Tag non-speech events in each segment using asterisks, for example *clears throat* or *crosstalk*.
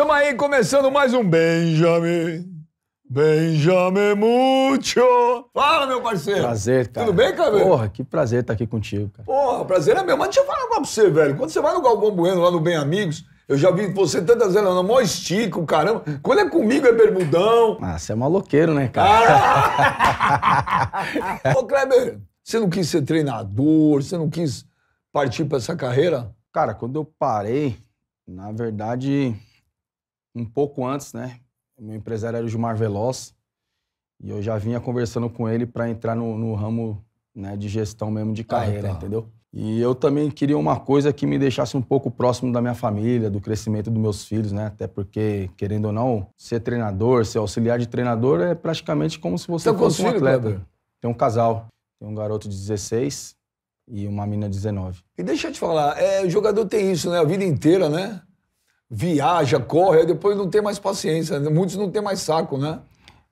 Estamos aí começando mais um Benjamin. Benjamin Mucho. Fala, meu parceiro. Prazer, cara. Tudo bem, cara? Porra, que prazer estar tá aqui contigo, cara. Porra, prazer é meu. Mas deixa eu falar pra você, velho. Quando você vai no Galvão Bueno, lá no Bem Amigos, eu já vi você tantas vezes, não, mó estico, caramba. Quando é comigo é bermudão. Ah, você é maloqueiro, né, cara? Ah! *laughs* Ô, Kleber, você não quis ser treinador, você não quis partir para essa carreira? Cara, quando eu parei, na verdade, um pouco antes, né? Meu empresário era o Gilmar Veloz. E eu já vinha conversando com ele para entrar no, no ramo né, de gestão mesmo de ah, carreira, ah, tá. entendeu? E eu também queria uma coisa que me deixasse um pouco próximo da minha família, do crescimento dos meus filhos, né? Até porque, querendo ou não, ser treinador, ser auxiliar de treinador é praticamente como se você fosse um atleta. Tem um casal. Tem um garoto de 16 e uma menina de 19. E deixa eu te falar, é, o jogador tem isso, né? A vida inteira, né? viaja, corre, aí depois não tem mais paciência. Né? Muitos não tem mais saco, né?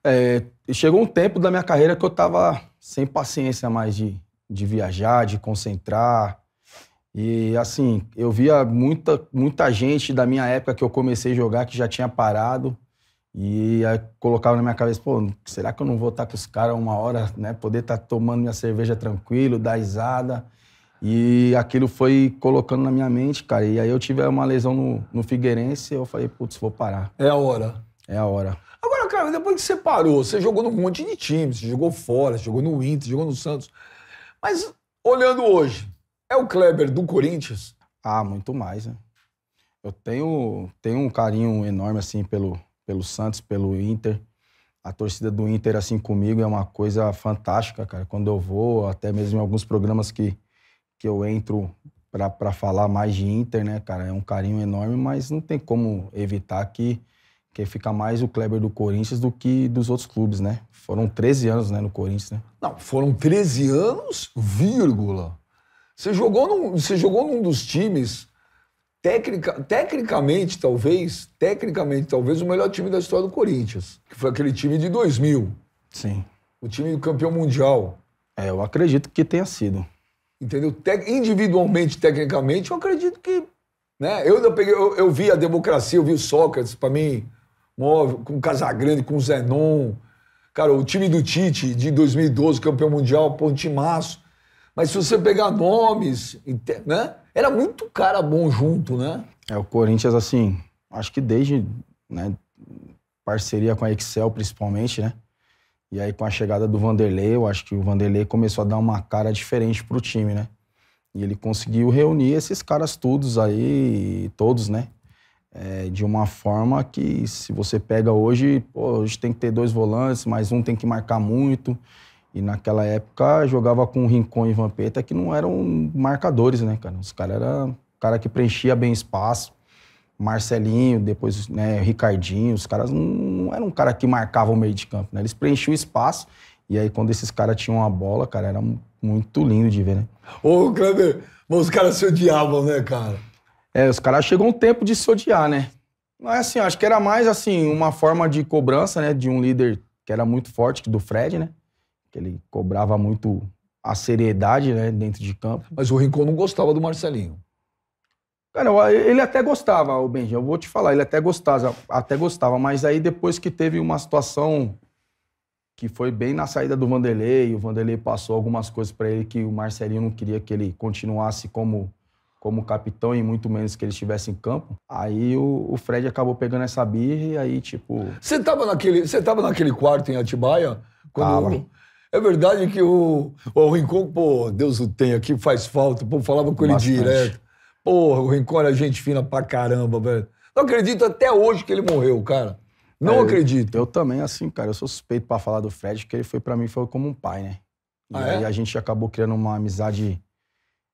É, chegou um tempo da minha carreira que eu tava sem paciência mais de, de viajar, de concentrar. E assim, eu via muita, muita gente da minha época que eu comecei a jogar que já tinha parado. E aí colocava na minha cabeça, pô, será que eu não vou estar tá com os caras uma hora, né? Poder estar tá tomando minha cerveja tranquilo, dar risada. E aquilo foi colocando na minha mente, cara. E aí eu tive uma lesão no, no Figueirense e eu falei, putz, vou parar. É a hora. É a hora. Agora, cara, depois que você parou, você jogou num monte de times, você jogou fora, você jogou no Inter, jogou no Santos. Mas, olhando hoje, é o Kleber do Corinthians? Ah, muito mais, né? Eu tenho, tenho um carinho enorme, assim, pelo, pelo Santos, pelo Inter. A torcida do Inter, assim, comigo é uma coisa fantástica, cara. Quando eu vou, até mesmo em alguns programas que, que eu entro para falar mais de Inter, né, cara? É um carinho enorme, mas não tem como evitar que, que fica mais o Kleber do Corinthians do que dos outros clubes, né? Foram 13 anos né, no Corinthians, né? Não, foram 13 anos, vírgula. Você jogou num, você jogou num dos times, tecnica, tecnicamente talvez, tecnicamente talvez, o melhor time da história do Corinthians, que foi aquele time de 2000. Sim. O time do campeão mundial. É, eu acredito que tenha sido entendeu? Te individualmente, tecnicamente, eu acredito que. Né? Eu, eu, peguei, eu, eu vi a democracia, eu vi o Sócrates, para mim, móvel, com o Casagrande, com o Zenon. Cara, o time do Tite de 2012, campeão mundial, pô, Mas se você pegar nomes, né? Era muito cara bom junto, né? É, o Corinthians, assim, acho que desde né, parceria com a Excel, principalmente, né? E aí, com a chegada do Vanderlei, eu acho que o Vanderlei começou a dar uma cara diferente pro time, né? E ele conseguiu reunir esses caras todos aí, todos, né? É, de uma forma que, se você pega hoje, pô, hoje tem que ter dois volantes, mas um tem que marcar muito. E naquela época jogava com o Rincon e Vampeta que não eram marcadores, né, cara? Os caras eram cara que preenchia bem espaço, Marcelinho, depois né, Ricardinho, os caras não, não eram um cara que marcava o meio de campo, né? Eles preenchiam o espaço e aí quando esses caras tinham a bola, cara, era muito lindo de ver, né? Ô, Kleber, mas os caras se odiavam, né, cara? É, os caras chegou um tempo de se odiar, né? Mas assim, acho que era mais assim, uma forma de cobrança, né, de um líder que era muito forte, do Fred, né? Que ele cobrava muito a seriedade, né, dentro de campo. Mas o Rincon não gostava do Marcelinho. Cara, eh, ele até gostava, o Benji, eu vou te falar, ele até gostava, até gostava, mas aí depois que teve uma situação que foi bem na saída do Vanderlei, o Vanderlei passou algumas coisas para ele que o Marcelinho não queria que ele continuasse como como capitão e muito menos que ele estivesse em campo. Aí o, o Fred acabou pegando essa birra e aí tipo, Você tava naquele, você tava naquele quarto em Atibaia quando tava. É verdade que o, o Rincon, pô, Deus o tenha, que faz falta, pô, falava com ele Bastante. direto. Porra, o Rincón é gente fina pra caramba, velho. Não acredito até hoje que ele morreu, cara. Não é, acredito. Eu, eu, também, assim, cara, eu sou suspeito para falar do Fred, porque ele foi para mim foi como um pai, né? E ah, aí é? a gente acabou criando uma amizade,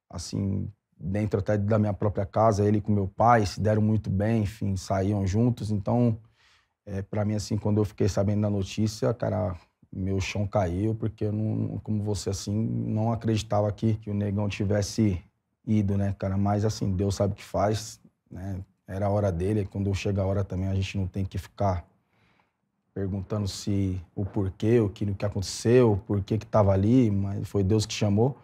assim, dentro até da minha própria casa. Ele com meu pai se deram muito bem, enfim, saíam juntos. Então, é, para mim, assim, quando eu fiquei sabendo da notícia, cara, meu chão caiu, porque eu não, como você, assim, não acreditava que, que o negão tivesse ido, né, cara? Mas assim, Deus sabe o que faz, né? Era a hora dele. Quando chega a hora também, a gente não tem que ficar perguntando se o porquê, o que, o que aconteceu, o porquê que estava ali, mas foi Deus que chamou.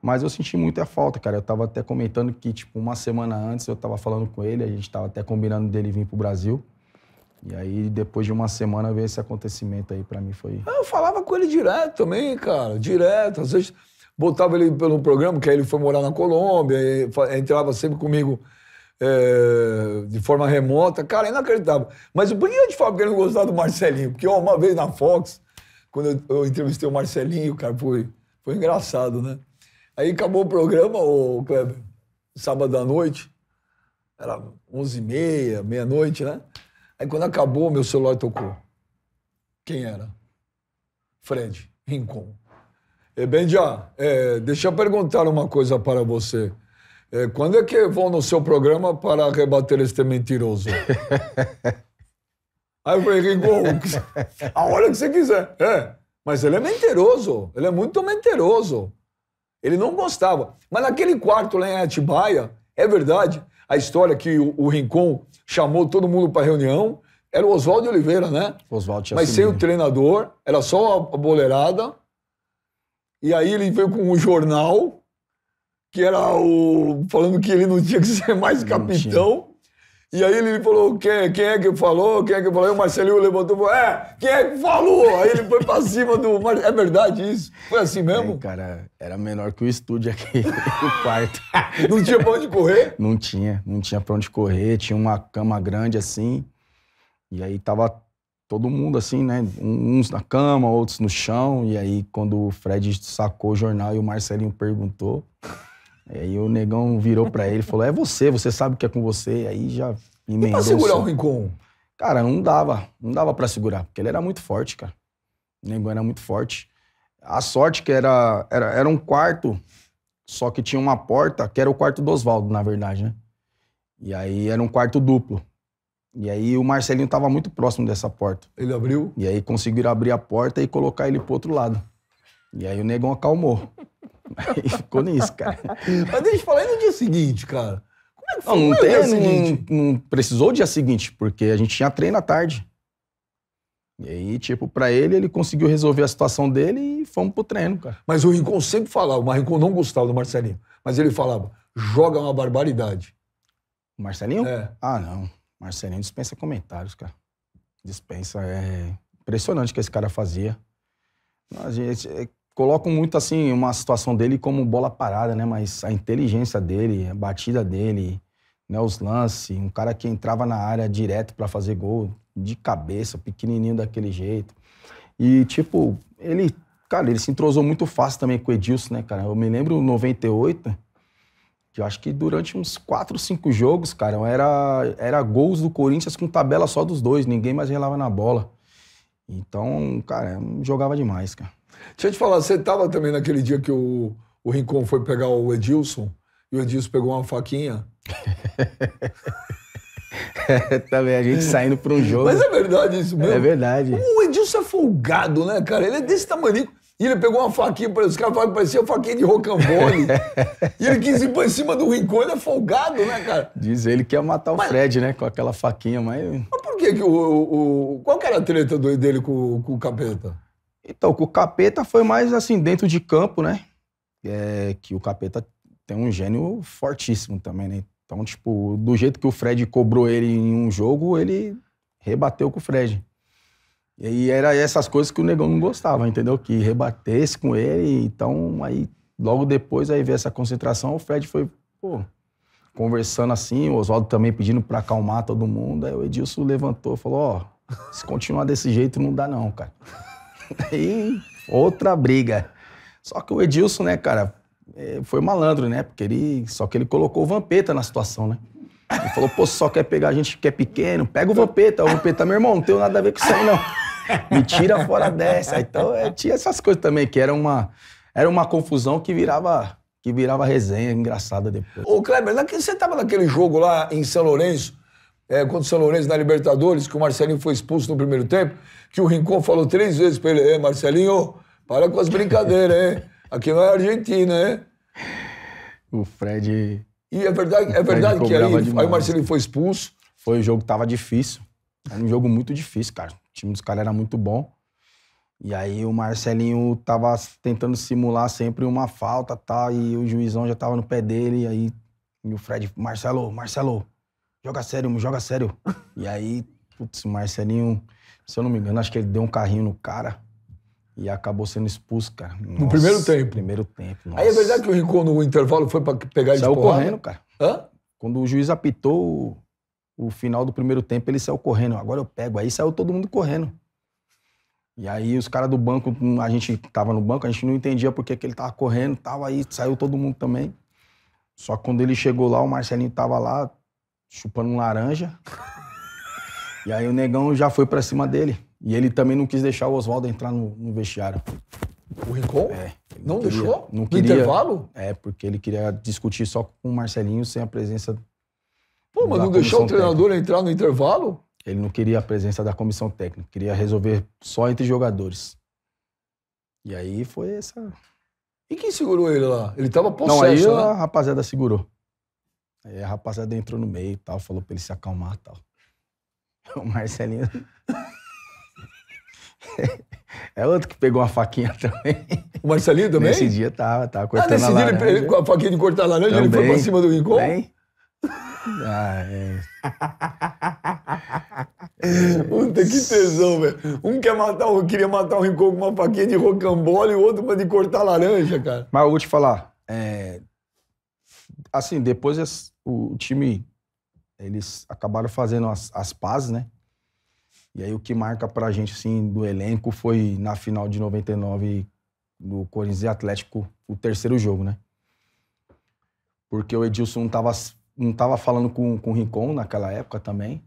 Mas eu senti muita falta, cara. Eu tava até comentando que, tipo, uma semana antes eu tava falando com ele, a gente tava até combinando dele vir pro Brasil. E aí, depois de uma semana, veio esse acontecimento aí, para mim foi. Ah, eu falava com ele direto também, cara, direto. Às vezes botava ele pelo programa, que aí ele foi morar na Colômbia, entrava sempre comigo é, de forma remota. Cara, é não acreditava Mas por que eu te falo que não gostava do Marcelinho? Porque ó, uma vez na Fox, quando eu, eu, entrevistei o Marcelinho, cara, foi, foi engraçado, né? Aí acabou o programa, o Kleber, sábado à noite, era 11h30, meia-noite, né? Aí quando acabou, meu celular tocou. Quem era? Fred Rincon. É, Benja, é, deixa eu perguntar uma coisa para você. É, quando é que vão no seu programa para rebater este mentiroso? *laughs* Aí eu falei, Rincon, *laughs* a hora que você quiser. É, mas ele é mentiroso, ele é muito mentiroso. Ele não gostava. Mas naquele quarto lá em Atibaia, é verdade, a história que o, o Rincon chamou todo mundo para reunião, era o Oswaldo Oliveira, né? Oswaldo tinha Mas assumido. sem o treinador, era só a boleirada. E aí ele veio com um jornal que era o falando que ele não tinha que ser mais capitão. E aí ele falou, quem, é, quem é que falou? Quem é que falou? Aí o Marcelinho levantou e falou, é, quem é que falou? Aí ele foi pra cima do... É verdade isso? Foi assim mesmo? É, cara, era menor que o estúdio aqui, *laughs* o quarto. Não tinha pra onde correr? Não tinha, não tinha pra onde correr. Tinha uma cama grande assim. E aí tava todo mundo assim, né? Uns na cama, outros no chão. E aí, quando o Fred sacou o jornal e o Marcelinho perguntou, *laughs* aí o negão virou para ele e falou: É você, você sabe o que é com você. E aí já emendou. E pra segurar o Rincon? Cara, não dava. Não dava para segurar, porque ele era muito forte, cara. O negão era muito forte. A sorte que era, era, era um quarto, só que tinha uma porta, que era o quarto do Oswaldo, na verdade, né? E aí era um quarto duplo. E aí o Marcelinho estava muito próximo dessa porta. Ele abriu? E aí conseguiram abrir a porta e colocar ele pro outro lado. E aí o negão acalmou. *laughs* aí ficou nisso, cara. Mas deixa eu falar, e no dia seguinte, cara? Como é que foi? Não, não, tem, não, não, precisou o dia seguinte, porque a gente tinha treino à tarde. E aí, tipo, pra ele, ele conseguiu resolver a situação dele e fomos pro treino, cara. Mas o Rincon sempre falava, o Rincon não gostava do Marcelinho, mas ele falava, joga uma barbaridade. O Marcelinho? É. Ah, não. Marcelinho dispensa comentários, cara. Dispensa. É impressionante o que esse cara fazia. A gente, é, colocam muito assim uma situação dele como bola parada, né? Mas a inteligência dele, a batida dele, né? os lances, um cara que entrava na área direto para fazer gol de cabeça, pequenininho daquele jeito. E tipo, ele, cara, ele se entrosou muito fácil também com o Edilson, né, cara? Eu me lembro 98, eu acho que durante uns 4, 5 jogos, cara, era, era gols do Corinthians com tabela só dos dois, ninguém mais relava na bola. Então, cara, jogava demais, cara. Deixa eu te falar, você estava também naquele dia que o, o Rincon foi pegar o Edilson e o Edilson pegou uma faquinha? *laughs* também a gente saindo para um jogo. Mas é verdade isso mesmo. É verdade. O Edilson é folgado, né, cara? Ele é desse tamanho. E ele pegou uma faquinha, os caras falaram que parecia faquinha de rocambole. e ele quis ir pra cima do rincão, ele é folgado, né, cara? Diz ele que ia matar o mas, Fred, né, com aquela faquinha, mas... Mas por que que o... o qual que era a treta dele com, com o Capeta? Então, com o Capeta foi mais, assim, dentro de campo, né? É, que o Capeta tem um gênio fortíssimo também, né? Então, tipo, do jeito que o Fred cobrou ele em um jogo, ele rebateu com o Fred. E aí era essas coisas que o negão não gostava, entendeu? Que rebatesse com ele. Então, aí, logo depois, aí veio essa concentração, o Fred foi, pô, conversando assim, o Oswaldo também pedindo pra acalmar todo mundo. Aí o Edilson levantou e falou, ó, oh, se continuar desse jeito não dá não, cara. *laughs* aí, outra briga. Só que o Edilson, né, cara, é, foi malandro, né? Porque ele, só que ele colocou o Vampeta na situação, né? Ele falou, pô, só quer pegar a gente que é pequeno, pega o Vampeta. O Vampeta, meu irmão, não tem nada a ver com isso aí, não. *laughs* me tira fora dessa. Então é, tinha essas coisas também, que era uma, era uma confusão que virava que virava resenha engraçada depois. Ô, Kleber, você estava naquele jogo lá em São Lourenço, é, contra o São Lourenço na Libertadores, que o Marcelinho foi expulso no primeiro tempo, que o Rincon falou três vezes para ele, Marcelinho, para com as brincadeiras, hein? Aqui não é Argentina, hein? O Fred... E é verdade, é verdade que aí, aí o Marcelinho foi expulso. Foi, o jogo que tava difícil. Era um jogo muito difícil, cara. O time dos caras era muito bom. E aí o Marcelinho tava tentando simular sempre uma falta tal, e o juizão já tava no pé dele, e aí e o Fred, Marcelo, Marcelo, joga sério, joga sério. e aí, putz, o Marcelinho, se eu não me engano, acho que ele deu um carrinho no cara e acabou sendo expulso, cara. Nossa, no primeiro tempo? Primeiro tempo, nossa. Aí é verdade que o Rincon no intervalo foi pra pegar ele Saiu de correndo, cara. Hã? Quando o juiz apitou, o final do primeiro tempo ele saiu correndo. Agora eu pego. Aí saiu todo mundo correndo. E aí os caras do banco, a gente tava no banco, a gente não entendia por que, ele tava correndo tal. Aí saiu todo mundo também. Só que quando ele chegou lá, o Marcelinho tava lá chupando um laranja. *laughs* E aí o negão já foi para cima dele. E ele também não quis deixar o Oswaldo entrar no, no vestiário. O Rincon? É. Não, não queria, deixou? Não queria, no intervalo? É, porque ele queria discutir só com o Marcelinho sem a presença Pô, mas não deixou o treinador técnica. entrar no intervalo? Ele não queria a presença da comissão técnica, queria resolver só entre jogadores. E aí foi essa. E quem segurou ele lá? Ele tava possesso, Não, aí né? a rapaziada segurou. Aí a rapaziada entrou no meio e tal, falou pra ele se acalmar e tal. *laughs* O Marcelinho. *laughs* é outro que pegou uma faquinha também. O Marcelinho também? Nesse dia tava, tava cortando ah, nesse a laranja. Dia ele, com a faquinha de cortar laranja, também, ele foi pra cima do Rincon? Bem... Ah, é. Puta, que tesão, velho. Um quer matar, um, queria matar um rincão com uma faquinha de rocambole e o outro uma de cortar laranja, cara. Mas eu vou te falar, é... assim, depois o time, eles acabaram fazendo as, as pazes, né? E aí o que marca pra gente, assim, do elenco foi na final de 99 do Corinthians e Atlético, o terceiro jogo, né? Porque o Edilson tava não estava falando com, com o Rincon naquela época também.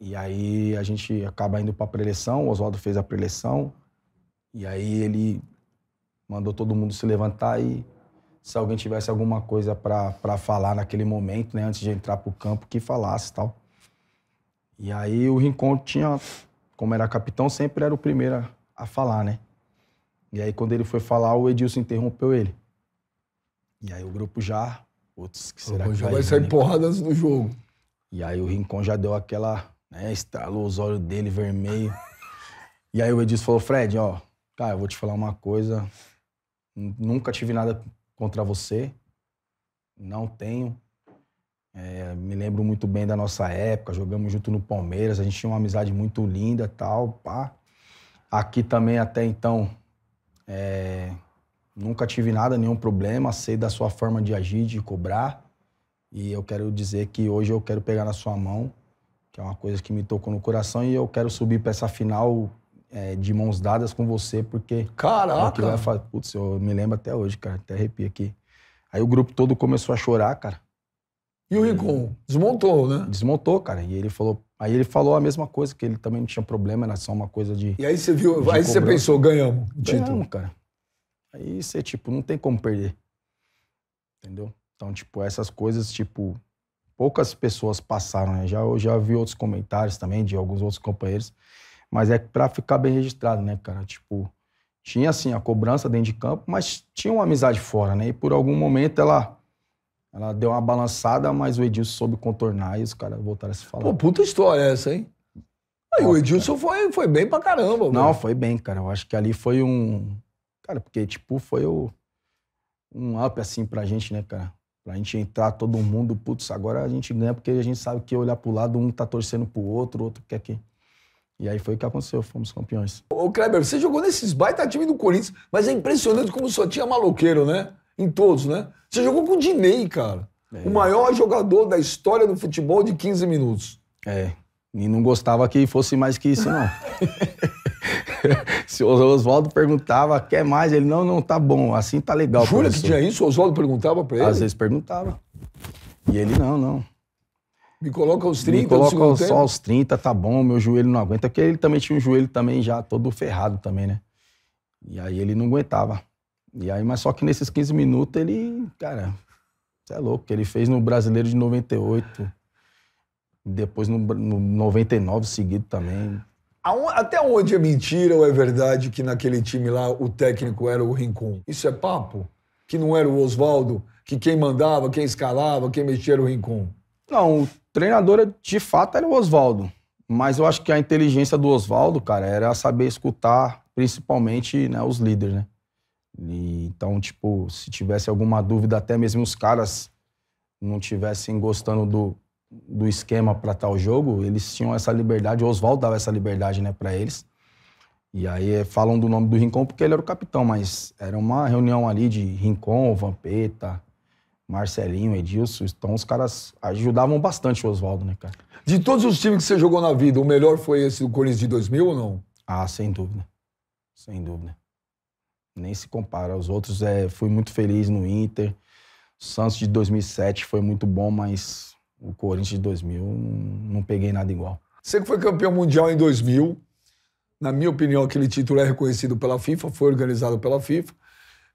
E aí a gente acaba indo para a preleção, o Oswaldo fez a preleção. E aí ele mandou todo mundo se levantar e se alguém tivesse alguma coisa para falar naquele momento, né, antes de entrar para o campo, que falasse tal. E aí o Rincon tinha, como era capitão, sempre era o primeiro a falar, né? E aí quando ele foi falar, o Edilson interrompeu ele. E aí o grupo já Putz, que será que vai, vai sair né? porradas no jogo. E aí o Rincon já deu aquela, né, estalou os olhos dele vermelho. *laughs* e aí o Edilson falou, Fred, ó, cara, eu vou te falar uma coisa. Nunca tive nada contra você. Não tenho. É, me lembro muito bem da nossa época, jogamos junto no Palmeiras, a gente tinha uma amizade muito linda tal, pá. Aqui também até então é, nunca tive nada, nenhum problema, sei da sua forma de agir, de cobrar. E eu quero dizer que hoje eu quero pegar na sua mão, que é uma coisa que me tocou no coração, e eu quero subir para essa final é, de mãos dadas com você, porque. É Caraca! É vai Putz, eu me lembro até hoje, cara, até arrepio aqui. Aí o grupo todo começou a chorar, cara. E o Rincon? Desmontou, né? Desmontou, cara. E ele falou. Aí ele falou a mesma coisa, que ele também não tinha problema, era só uma coisa de. E aí você viu. Aí cobrança. você pensou, ganhamos o título. Ganhamos, cara. Aí você, tipo, não tem como perder. Entendeu? Então, tipo, essas coisas, tipo, poucas pessoas passaram, né? Já, eu já vi outros comentários também de alguns outros companheiros, mas é para ficar bem registrado, né, cara? Tipo, tinha, assim, a cobrança dentro de campo, mas tinha uma amizade fora, né? E por algum momento ela ela deu uma balançada, mas o Edilson soube contornar e os caras voltaram a se falar. Pô, puta história essa, hein? Aí Nossa, o Edilson foi, foi bem pra caramba. Mano. Não, foi bem, cara. Eu acho que ali foi um, Cara, porque, tipo, foi o, um up, assim, pra gente, né, cara? Pra gente entrar todo mundo, putz, agora a gente ganha porque a gente sabe que olhar pro lado, um tá torcendo pro outro, o outro quer que... E aí foi o que aconteceu, fomos campeões. Ô, Kleber, você jogou nesses baita time do Corinthians, mas é impressionante como só tinha maloqueiro, né? Em todos, né? Você jogou com o Dinei, cara. É. O maior jogador da história do futebol de 15 minutos. É, e não gostava que fosse mais que isso, não. *laughs* *laughs* se o Oswaldo perguntava, quer mais? Ele, não, não, tá bom, assim tá legal. Jura que tinha isso? O Oswaldo perguntava pra ele? Às vezes perguntava. E ele, não, não. Me coloca aos 30, Me coloca só aos 30, tá bom, meu joelho não aguenta. Porque ele também tinha um joelho também já todo ferrado também, né? E aí ele não aguentava. E aí, mas só que nesses 15 minutos ele, cara, você é louco, que ele fez no Brasileiro de 98. Depois no, no 99 seguido também. Até onde é mentira ou é verdade que naquele time lá o técnico era o Rincon? Isso é papo? Que não era o Oswaldo? Que quem mandava, quem escalava, quem mexia era o Rincon? Não, o treinador de fato era o Oswaldo. Mas eu acho que a inteligência do Oswaldo, cara, era saber escutar principalmente né, os líderes, né? E, então, tipo, se tivesse alguma dúvida, até mesmo os caras não tivessem gostando do, do esquema para tal jogo, eles tinham essa liberdade, o Oswaldo dava essa liberdade né, para eles. E aí eh, falam do nome do Rincon porque ele era o capitão, mas era uma reunião ali de Rincon, Vampeta, Marcelinho, Edilson. Então os caras ajudavam bastante o Oswaldo, né, cara? De todos os times que você jogou na vida, o melhor foi esse do Corinthians de 2000 ou não? Ah, sem dúvida. Sem dúvida. Nem se compara aos outros. É, fui muito feliz no Inter. O Santos de 2007 foi muito bom, mas o Corinthians de 2000, não peguei nada igual. Você que foi campeão mundial em 2000, na minha opinião, aquele título é reconhecido pela FIFA, foi organizado pela FIFA.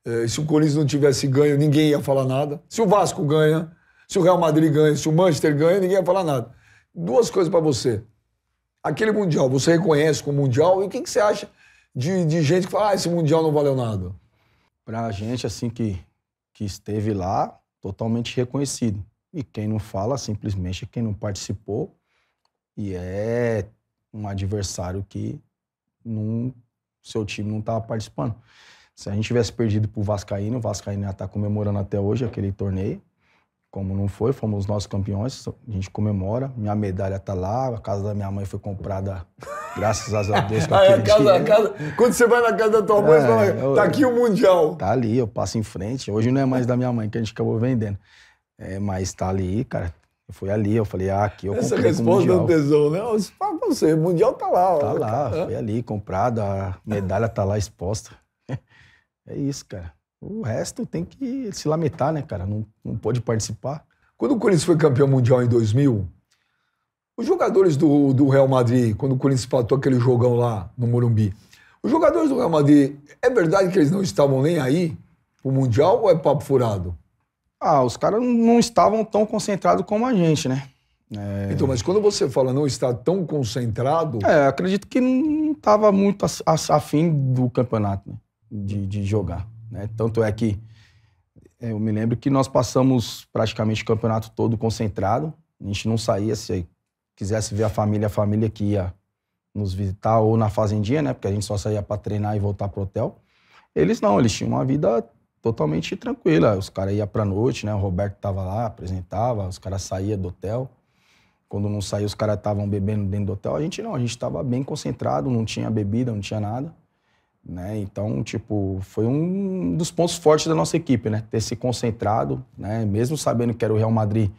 É, se o Corinthians não tivesse ganho, ninguém ia falar nada. Se o Vasco ganha, se o Real Madrid ganha, se o Manchester ganha, ninguém ia falar nada. Duas coisas para você. Aquele Mundial, você reconhece como Mundial? E o que, que você acha de, de gente que fala, ah, esse Mundial não valeu nada? Para a gente, assim, que, que esteve lá, totalmente reconhecido. E quem não fala, simplesmente é quem não participou e é um adversário que não, seu time não estava participando. Se a gente tivesse perdido para o Vascaíno, o Vascaíno já está comemorando até hoje aquele torneio. Como não foi, fomos os nossos campeões, a gente comemora. Minha medalha está lá, a casa da minha mãe foi comprada, *laughs* graças a Deus. Com *laughs* a casa, a casa, quando você vai na casa da tua mãe, é, fala, tá eu, aqui o Mundial. Tá ali, eu passo em frente. Hoje não é mais da minha mãe, que a gente acabou vendendo. É, mas tá ali, cara. Eu fui ali, eu falei, ah, aqui eu comprei com Mundial. Essa resposta do Tesouro, né? Eu disse, pra você, o Mundial tá lá. Ó, tá lá, cara. foi é. ali, comprado, a medalha tá lá exposta. *laughs* É isso, cara. O resto tem que se lamentar, né, cara? Não, não pode participar. Quando o Corinthians foi campeão mundial em 2000, os jogadores do, do Real Madrid, quando o Corinthians empatou aquele jogão lá no Morumbi, os jogadores do Real Madrid, é verdade que eles não estavam nem aí o Mundial ou é papo furado? Ah, os caras não estavam tão concentrados como a gente, né? É... Então, mas quando você fala não estar tão concentrado. É, acredito que não estava muito afim do campeonato, né? de, de, jogar. Né? Tanto é que é, eu me lembro que nós passamos praticamente o campeonato todo concentrado. A gente não saía se quisesse ver a família, a família que ia nos visitar ou na fazendinha, né? Porque a gente só saía para treinar e voltar pro hotel. Eles não, eles tinham uma vida totalmente tranquila. Os caras iam pra noite, né? O Roberto tava lá, apresentava, os caras saíam do hotel. Quando não saía, os caras estavam bebendo dentro do hotel. A gente não, a gente estava bem concentrado, não tinha bebida, não tinha nada. Né? Então, tipo, foi um dos pontos fortes da nossa equipe, né? Ter se concentrado, né? Mesmo sabendo que era o Real Madrid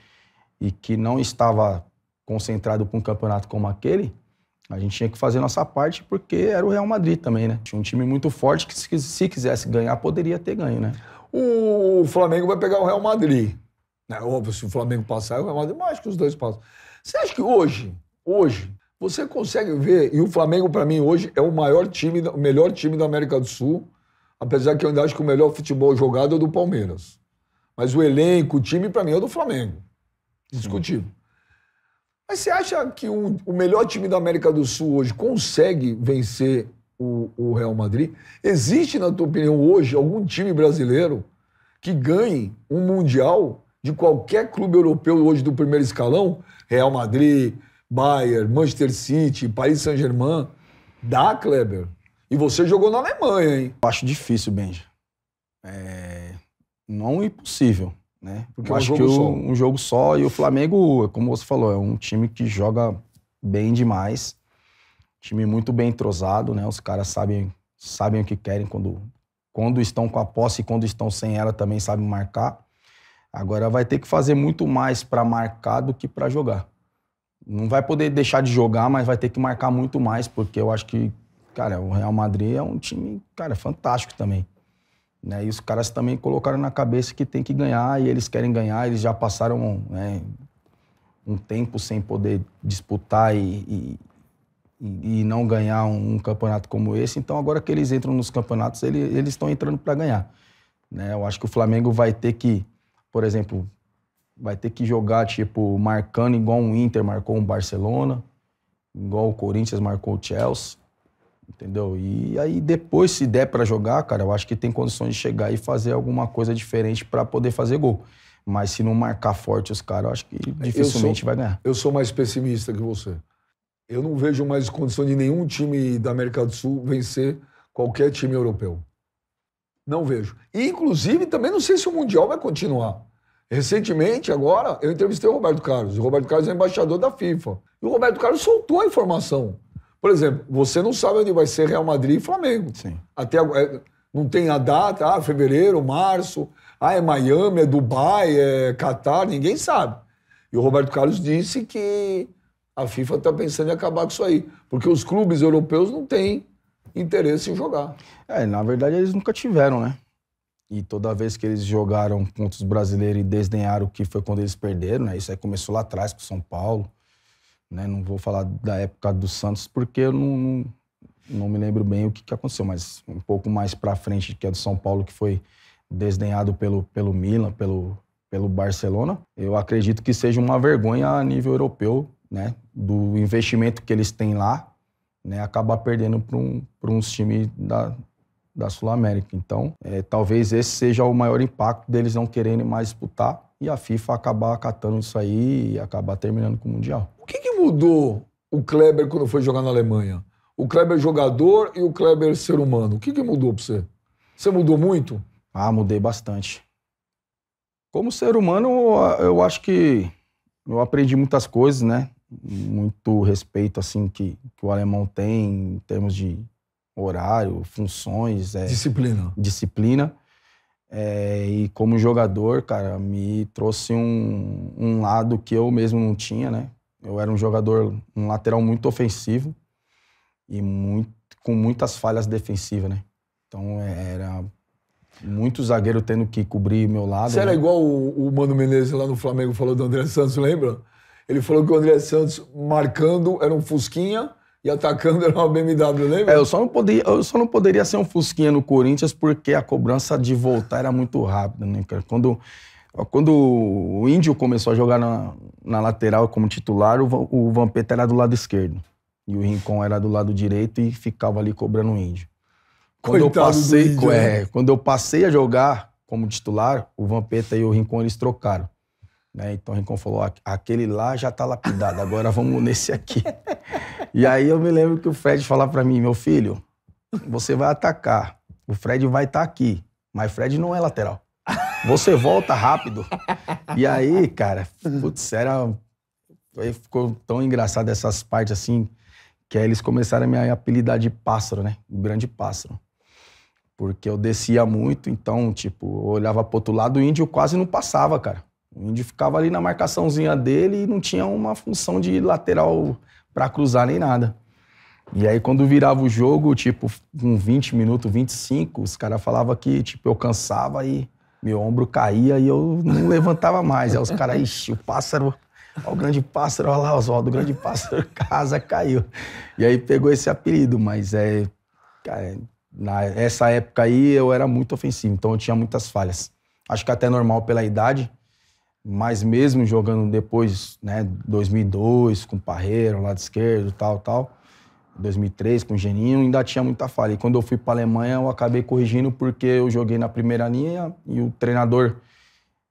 e que não estava concentrado para um campeonato como aquele, a gente tinha que fazer nossa parte porque era o Real Madrid também, né? Tinha um time muito forte que se quisesse ganhar, poderia ter ganho, né? O Flamengo vai pegar o Real Madrid. né óbvio, se o Flamengo passar, o Real Madrid, mas acho que os dois passam. Você acha que hoje, hoje, você consegue ver, e o Flamengo para mim hoje é o maior time, o melhor time da América do Sul, apesar que eu ainda acho que o melhor futebol jogado é o do Palmeiras. Mas o elenco, o time para mim é o do Flamengo. Discutível. Mas você acha que o, o melhor time da América do Sul hoje consegue vencer o, o Real Madrid? Existe, na tua opinião, hoje algum time brasileiro que ganhe um Mundial de qualquer clube europeu hoje do primeiro escalão, Real Madrid, Bayern, Manchester City, Paris Saint-Germain, dá, Kleber. E você jogou na Alemanha, hein? Eu acho difícil, Benja. É... Não impossível né? Porque eu é um acho que o, um jogo só e o Flamengo, como você falou, é um time que joga bem demais, time muito bem entrosado, né? Os caras sabem sabem o que querem quando quando estão com a posse e quando estão sem ela também sabem marcar. Agora vai ter que fazer muito mais para marcar do que para jogar. Não vai poder deixar de jogar, mas vai ter que marcar muito mais, porque eu acho que, cara, o Real Madrid é um time, cara, fantástico também. Né? E os caras também colocaram na cabeça que tem que ganhar e eles querem ganhar, eles já passaram né, um tempo sem poder disputar e, e, e não ganhar um, um, campeonato como esse. Então, agora que eles entram nos campeonatos, ele, eles estão entrando para ganhar. Né? Eu acho que o Flamengo vai ter que, por exemplo, vai ter que jogar, tipo, marcando igual o um Inter marcou o um Barcelona, igual o Corinthians marcou o Chelsea. Entendeu? E aí depois, se der para jogar, cara, eu acho que tem condições de chegar e fazer alguma coisa diferente para poder fazer gol. Mas se não marcar forte os caras, eu acho que dificilmente sou, vai ganhar. Eu sou mais pessimista que você. Eu não vejo mais condição de nenhum time da América do Sul vencer qualquer time europeu. Não vejo. E, inclusive, também não sei se o Mundial vai continuar. Recentemente, agora, eu entrevistei o Roberto Carlos. O Roberto Carlos é embaixador da FIFA. E o Roberto Carlos soltou a informação por exemplo, você não sabe onde vai ser Real Madrid e Flamengo. Sim. Até é, não tem a data, ah, fevereiro, março, ah, é Miami, é Dubai, é Catar, ninguém sabe. E o Roberto Carlos disse que a FIFA está pensando em acabar com isso aí, porque os clubes europeus não têm interesse em jogar. É, na verdade eles nunca tiveram, né? E toda vez que eles jogaram contra os brasileiros e desdenharam o que foi quando eles perderam, né? Isso aí começou lá atrás com o São Paulo. Né? Não vou falar da época do Santos, porque eu não, não, não me lembro bem o que, que, aconteceu, mas um pouco mais para frente, que é do São Paulo, que foi desdenhado pelo, pelo Milan, pelo, pelo Barcelona, eu acredito que seja uma vergonha a nível europeu, né? Do investimento que eles têm lá, né? Acabar perdendo para um, para uns times da, da Sul-América. Então, é, talvez esse seja o maior impacto deles não quererem mais disputar e a FIFA acabar acatando isso aí e acabar terminando com o Mundial. O que, que mudou o Kleber quando foi jogar na Alemanha? O Kleber jogador e o Kleber ser humano. O que, que mudou para você? Você mudou muito? Ah, mudei bastante. Como ser humano, eu acho que eu aprendi muitas coisas, né? Muito respeito, assim, que, que o alemão tem em termos de horário, funções. É, disciplina. Disciplina. É, e como jogador, cara, me trouxe um, um lado que eu mesmo não tinha, né? Eu era um jogador, um lateral muito ofensivo e muito, com muitas falhas defensivas, né? Então é, era muito zagueiro tendo que cobrir meu lado. Você né? era igual o, o, Mano Menezes lá no Flamengo falou do André Santos, lembra? Ele falou que o André Santos marcando era um Fusquinha e atacando era uma BMW, lembra? É, eu só não poderia, eu só não poderia ser um Fusquinha no Corinthians porque a cobrança de voltar era muito rápida, né, cara? Quando quando o Índio começou a jogar na, na lateral como titular, o, o Vampeta era do lado esquerdo. E o Rincon era do lado direito e ficava ali cobrando o Índio. Quando eu, passei, índio, é, né? quando eu passei a jogar como titular, o Vampeta e o Rincon eles trocaram. Né? Então o Rincon falou: ah, aquele lá já tá lapidado, agora vamos nesse aqui. *laughs* e aí eu me lembro que o Fred falava para mim: meu filho, você vai atacar, o Fred vai estar tá aqui, mas Fred não é lateral você volta rápido. E aí, cara, putz, era. Aí ficou tão engraçado essas partes assim, que aí eles começaram a me apelidar de pássaro, né? O grande pássaro. Porque eu descia muito, então, tipo, eu olhava pro outro lado, o índio quase não passava, cara. O índio ficava ali na marcaçãozinha dele e não tinha uma função de lateral para cruzar nem nada. E aí, quando virava o jogo, tipo, com 20 minutos, 25, os caras falavam que, tipo, eu cansava e meu ombro caía e eu não *laughs* levantava mais. Aí os caras, ixi, o pássaro, ó, o grande pássaro, olha lá, Oswaldo, o grande pássaro, *laughs* casa caiu. E aí pegou esse apelido, mas é. é Nessa época aí eu era muito ofensivo, então eu tinha muitas falhas. Acho que é até normal pela idade, mas mesmo jogando depois, né, 2002, com o Parreiro, lado esquerdo, tal, tal, 2003 com o Geninho, ainda tinha muita falha. E quando eu fui para a Alemanha, eu acabei corrigindo porque eu joguei na primeira linha e o treinador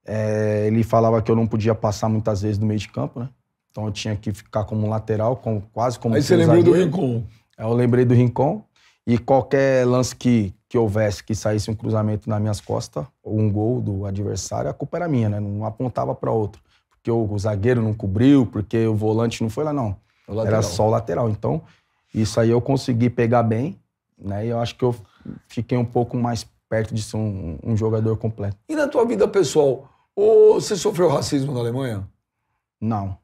é, ele falava que eu não podia passar muitas vezes no meio de campo, né? Então eu tinha que ficar como lateral, como, quase como. Aí você lembrou do Rincon? É, eu lembrei do Rincon. E qualquer lance que, que houvesse, que saísse um cruzamento nas minhas costas, ou um gol do adversário, a culpa era minha, né? Não apontava para outro. Porque o, o zagueiro não cobriu, porque o volante não foi lá, não. Era só o lateral. Então, isso aí eu consegui pegar bem, né? E eu acho que eu fiquei um pouco mais perto de ser um, um jogador completo. E na tua vida pessoal, você sofreu racismo na Alemanha? Não.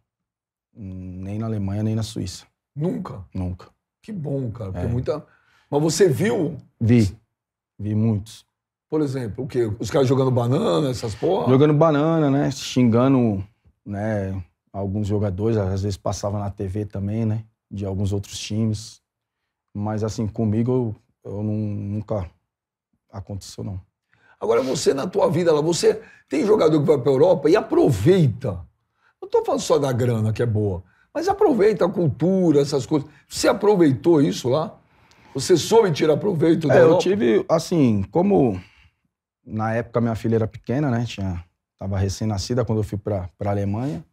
Nem na Alemanha, nem na Suíça. Nunca? Nunca. Que bom, cara. Porque é. muita. Mas você viu? Vi. Vi muitos. Por exemplo, o quê? Os caras jogando banana, essas porra? Jogando banana, né? Xingando, né? Alguns jogadores, às vezes passava na TV também, né? de alguns outros times. Mas, assim, comigo eu, eu não, nunca aconteceu, não. Agora, você, na tua vida, você tem jogador que vai para a Europa e aproveita. Não estou falando só da grana, que é boa, mas aproveita a cultura, essas coisas. Você aproveitou isso lá? Você soube tirar proveito da é, Europa? Eu tive, assim, como na época minha filha era pequena, né? Tinha, tava recém-nascida quando eu fui para a Alemanha.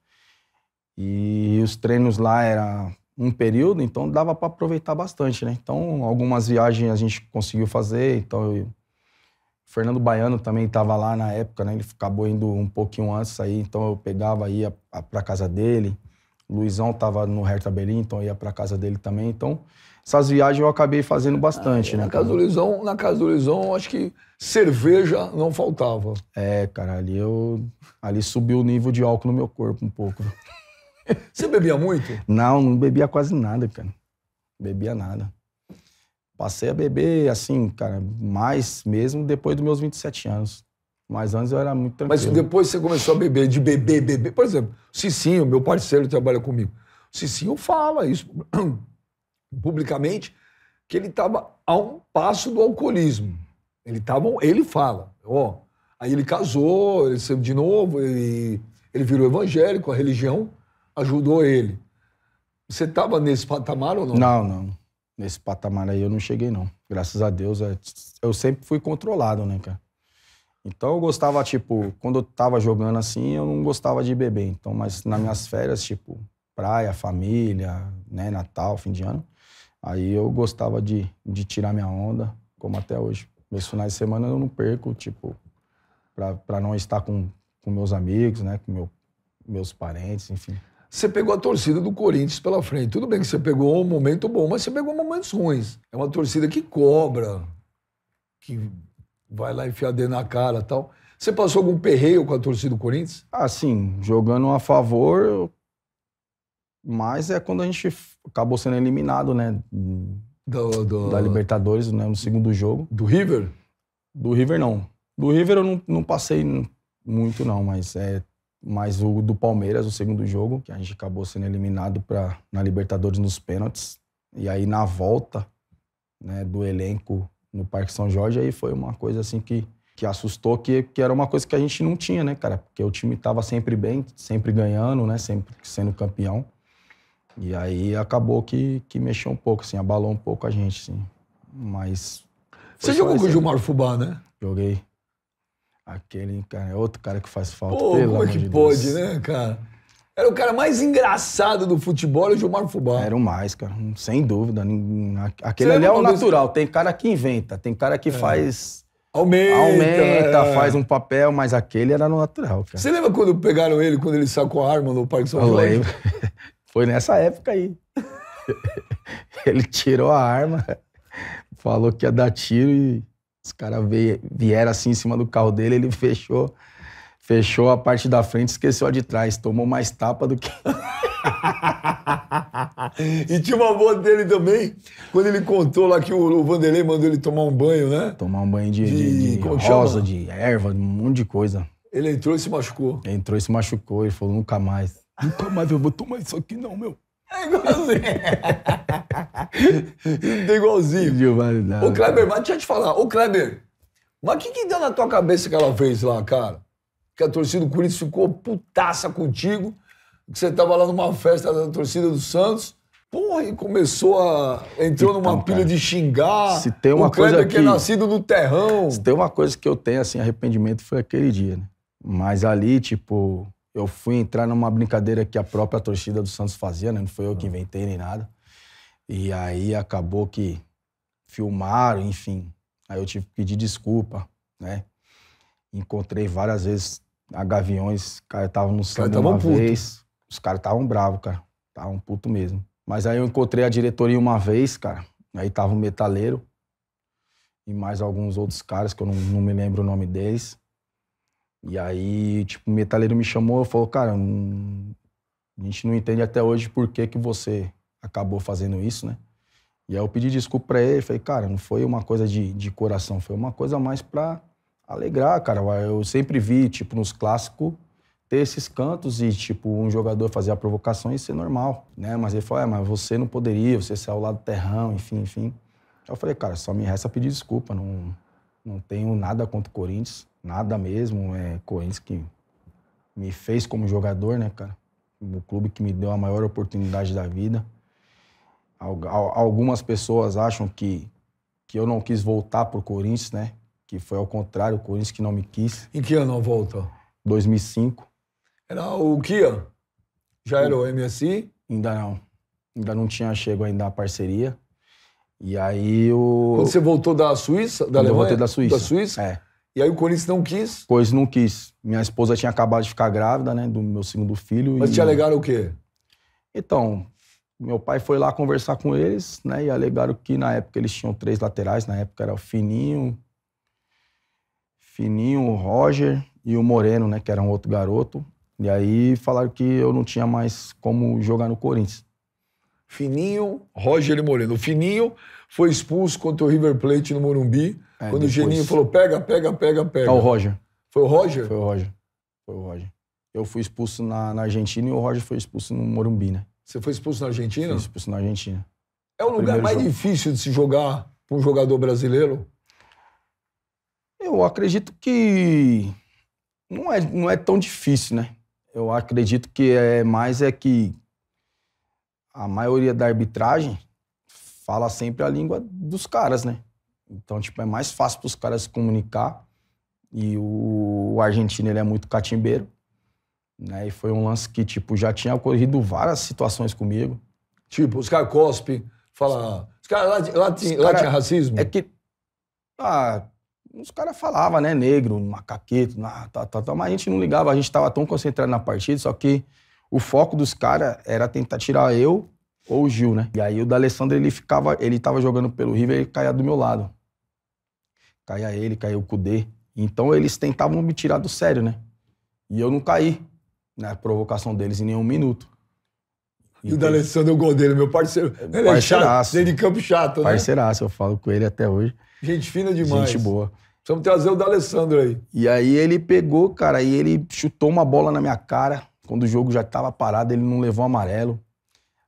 E os treinos lá era um período, então dava para aproveitar bastante, né? Então, algumas viagens a gente conseguiu fazer, então eu... Fernando Baiano também estava lá na época, né? Ele acabou indo um pouquinho antes aí, então eu pegava ia para casa dele. Luizão estava no Hertha Berlim, então ia para casa dele também. Então, essas viagens eu acabei fazendo bastante, ah, é. né? Na casa do Luizão, na casa do Luizão, acho que cerveja não faltava. É, cara, ali eu ali subiu o nível de álcool no meu corpo um pouco. Você bebia muito? Não, não bebia quase nada, cara. Bebia nada. Passei a beber, assim, cara, mais mesmo depois dos meus 27 anos. Mas antes eu era muito tranquilo. Mas depois você começou a beber, de beber, beber. Por exemplo, Cicinho, meu parceiro trabalha comigo. Cicinho fala isso *clears throat* publicamente, que ele estava a um passo do alcoolismo. Ele tava, ele fala, ó. Aí ele casou, ele saiu de novo, ele, ele virou evangélico, a religião ajudou ele. Você estava nesse patamar ou não? Não, não. Nesse patamar aí eu não cheguei, não. Graças a Deus, é, eu sempre fui controlado, né, cara? Então eu gostava, tipo, quando eu tava jogando assim, eu não gostava de beber. Então, mas nas minhas férias, tipo, praia, família, né, Natal, fim de ano, aí eu gostava de, de tirar minha onda, como até hoje. Meus finais de semana eu não perco, tipo, pra, pra não estar com, com meus amigos, né, com meu, meus parentes, enfim você pegou a torcida do Corinthians pela frente. Tudo bem que você pegou um momento bom, mas você pegou momentos ruins. É uma torcida que cobra, que vai lá enfiar dedo na cara tal. Você passou algum perreio com a torcida do Corinthians? Ah, sim. Jogando a favor, mas é quando a gente acabou sendo eliminado, né? Do, do... Da Libertadores, né? No segundo jogo. Do River? Do River, não. Do River eu não, não passei muito, não, mas é, mas o do Palmeiras, o segundo jogo, que a gente acabou sendo eliminado pra, na Libertadores nos pênaltis. E aí na volta né, do elenco no Parque São Jorge, aí foi uma coisa assim que, que assustou, que, que era uma coisa que a gente não tinha, né, cara? Porque o time estava sempre bem, sempre ganhando, né? Sempre sendo campeão. E aí acabou que, que mexeu um pouco, assim, abalou um pouco a gente, assim. Mas. Você jogou com o Gilmar Fubá, né? Joguei. Aquele, cara, é outro cara que faz falta. Pô, pelo como é que de pode, Deus. né, cara? Era o cara mais engraçado do futebol, é o Gilmar Fubá. Era o mais, cara, hum, sem dúvida. Hum, aquele ali é o natural. Tem cara que inventa, tem cara que é. faz. Aumenta. Aumenta, é. faz um papel, mas aquele era no natural, cara. Você lembra quando pegaram ele, quando ele sacou a arma no Parque São Eu Jorge? Lembro. *laughs* Foi nessa época aí. *laughs* ele tirou a arma, *laughs* falou que ia dar tiro e os caras vieram assim em cima do carro dele, ele fechou, fechou a parte da frente, esqueceu a de trás, tomou mais tapa do que. *laughs* e tinha uma boa dele também, quando ele contou lá que o, o Vanderlei mandou ele tomar um banho, né? Tomar um banho de, de, de, de rosa, de erva, um monte de coisa. Ele entrou e se machucou. entrou e se machucou, ele falou, nunca mais. Nunca mais eu vou tomar isso aqui, não, meu. É igualzinho. Tem *laughs* é igualzinho. Gilmar, Ô, Kleber, mas deixa eu te falar. Ô, Kleber, mas o que, que deu na tua cabeça aquela vez lá, cara? Que a torcida do Corinthians ficou putaça contigo, que você tava lá numa festa da torcida do Santos. Porra, e começou a. entrou então, numa pilha de xingar. Se tem uma o Kleber que, que é nascido no terrão. Se tem uma coisa que eu tenho, assim, arrependimento foi aquele dia, né? Mas ali, tipo, eu fui entrar numa brincadeira que a própria torcida do Santos fazia, né? Não foi eu que uhum. inventei nem nada. E aí acabou que filmaram, enfim. Aí eu tive que pedir desculpa, né? Encontrei várias vezes a Gaviões, cara tava no Santos uma puto. vez. Os caras estavam bravos, cara. Estavam puto mesmo. Mas aí eu encontrei a diretoria uma vez, cara. Aí tava o um metaleiro e mais alguns outros caras que eu não, não me lembro o nome deles. E aí, tipo, o metaleiro me chamou e falou, cara, a gente não entende até hoje por que, que você acabou fazendo isso, né? E aí eu pedi desculpa pra ele, falei, cara, não foi uma coisa de, de coração, foi uma coisa mais pra alegrar, cara. Eu sempre vi, tipo, nos clássicos, ter esses cantos e, tipo, um jogador fazer a provocação e ser normal, né? Mas ele falou, é, mas você não poderia, você saiu lá do terrão, enfim, enfim. Eu falei, cara, só me resta pedir desculpa, não, não tenho nada contra o Corinthians, nada mesmo. É Corinthians que me fez como jogador, né, cara? O clube que me deu a maior oportunidade da vida. Algumas pessoas acham que, que eu não quis voltar pro Corinthians, né? Que foi ao contrário, o Corinthians que não me quis. Em que ano voltou? 2005. Era o Kia? Já era o MSI? Ainda não. Ainda não tinha chego ainda a parceria. E aí o. Quando você voltou da Suíça? Da Quando Alemanha, eu voltei da Suíça. Da Suíça? É. E aí o Corinthians não quis? Pois não quis. Minha esposa tinha acabado de ficar grávida, né? Do meu segundo filho. Mas e... te alegaram o quê? Então, meu pai foi lá conversar com eles, né? E alegaram que na época eles tinham três laterais. Na época era o Fininho, Fininho, o Roger e o Moreno, né? Que era um outro garoto. E aí falaram que eu não tinha mais como jogar no Corinthians. Fininho, Roger e Moreno. O Fininho foi expulso contra o River Plate no Morumbi, é, quando depois... o Geninho falou: pega, pega, pega, pega. É o Roger. Foi o Roger? Foi o Roger. Foi o Roger. Eu fui expulso na, na Argentina e o Roger foi expulso no Morumbi, né? Você foi expulso na Argentina? Fui expulso na Argentina. É o, lugar mais jogo. difícil de se jogar para um jogador brasileiro? Eu acredito que não é, não é tão difícil, né? Eu acredito que é mais é que a maioria da arbitragem fala sempre a língua dos caras, né? Então, tipo, é mais fácil para os caras se comunicar. E o, o argentino, ele é muito catimbeiro. Né? E foi um lance que, tipo, já tinha ocorrido várias situações comigo. Tipo, os caras cospem, falam... Os caras lá, lá, lá cara, tinha racismo? É que... Ah, os caras falavam, né? Negro, macaqueto, ah, tá, tá, tá, mas a gente não ligava. A gente estava tão concentrado na partida, só que o foco dos caras era tentar tirar eu ou o Gil, né? E aí o D'Alessandro, ele ficava, ele tava jogando pelo River e caía do meu lado. Caía ele, caía o Kudê. Então eles tentavam me tirar do sério, né? E eu não caí na provocação deles em nenhum minuto. E o D'Alessandro é o gol dele, meu parceiro. É, ele é chato, dele de campo chato, né? Parceiraço, eu falo com ele até hoje. Gente fina demais. Gente boa. Precisamos trazer o D'Alessandro aí. E aí ele pegou, cara, e ele chutou uma bola na minha cara. Quando o jogo já estava parado, ele não levou amarelo.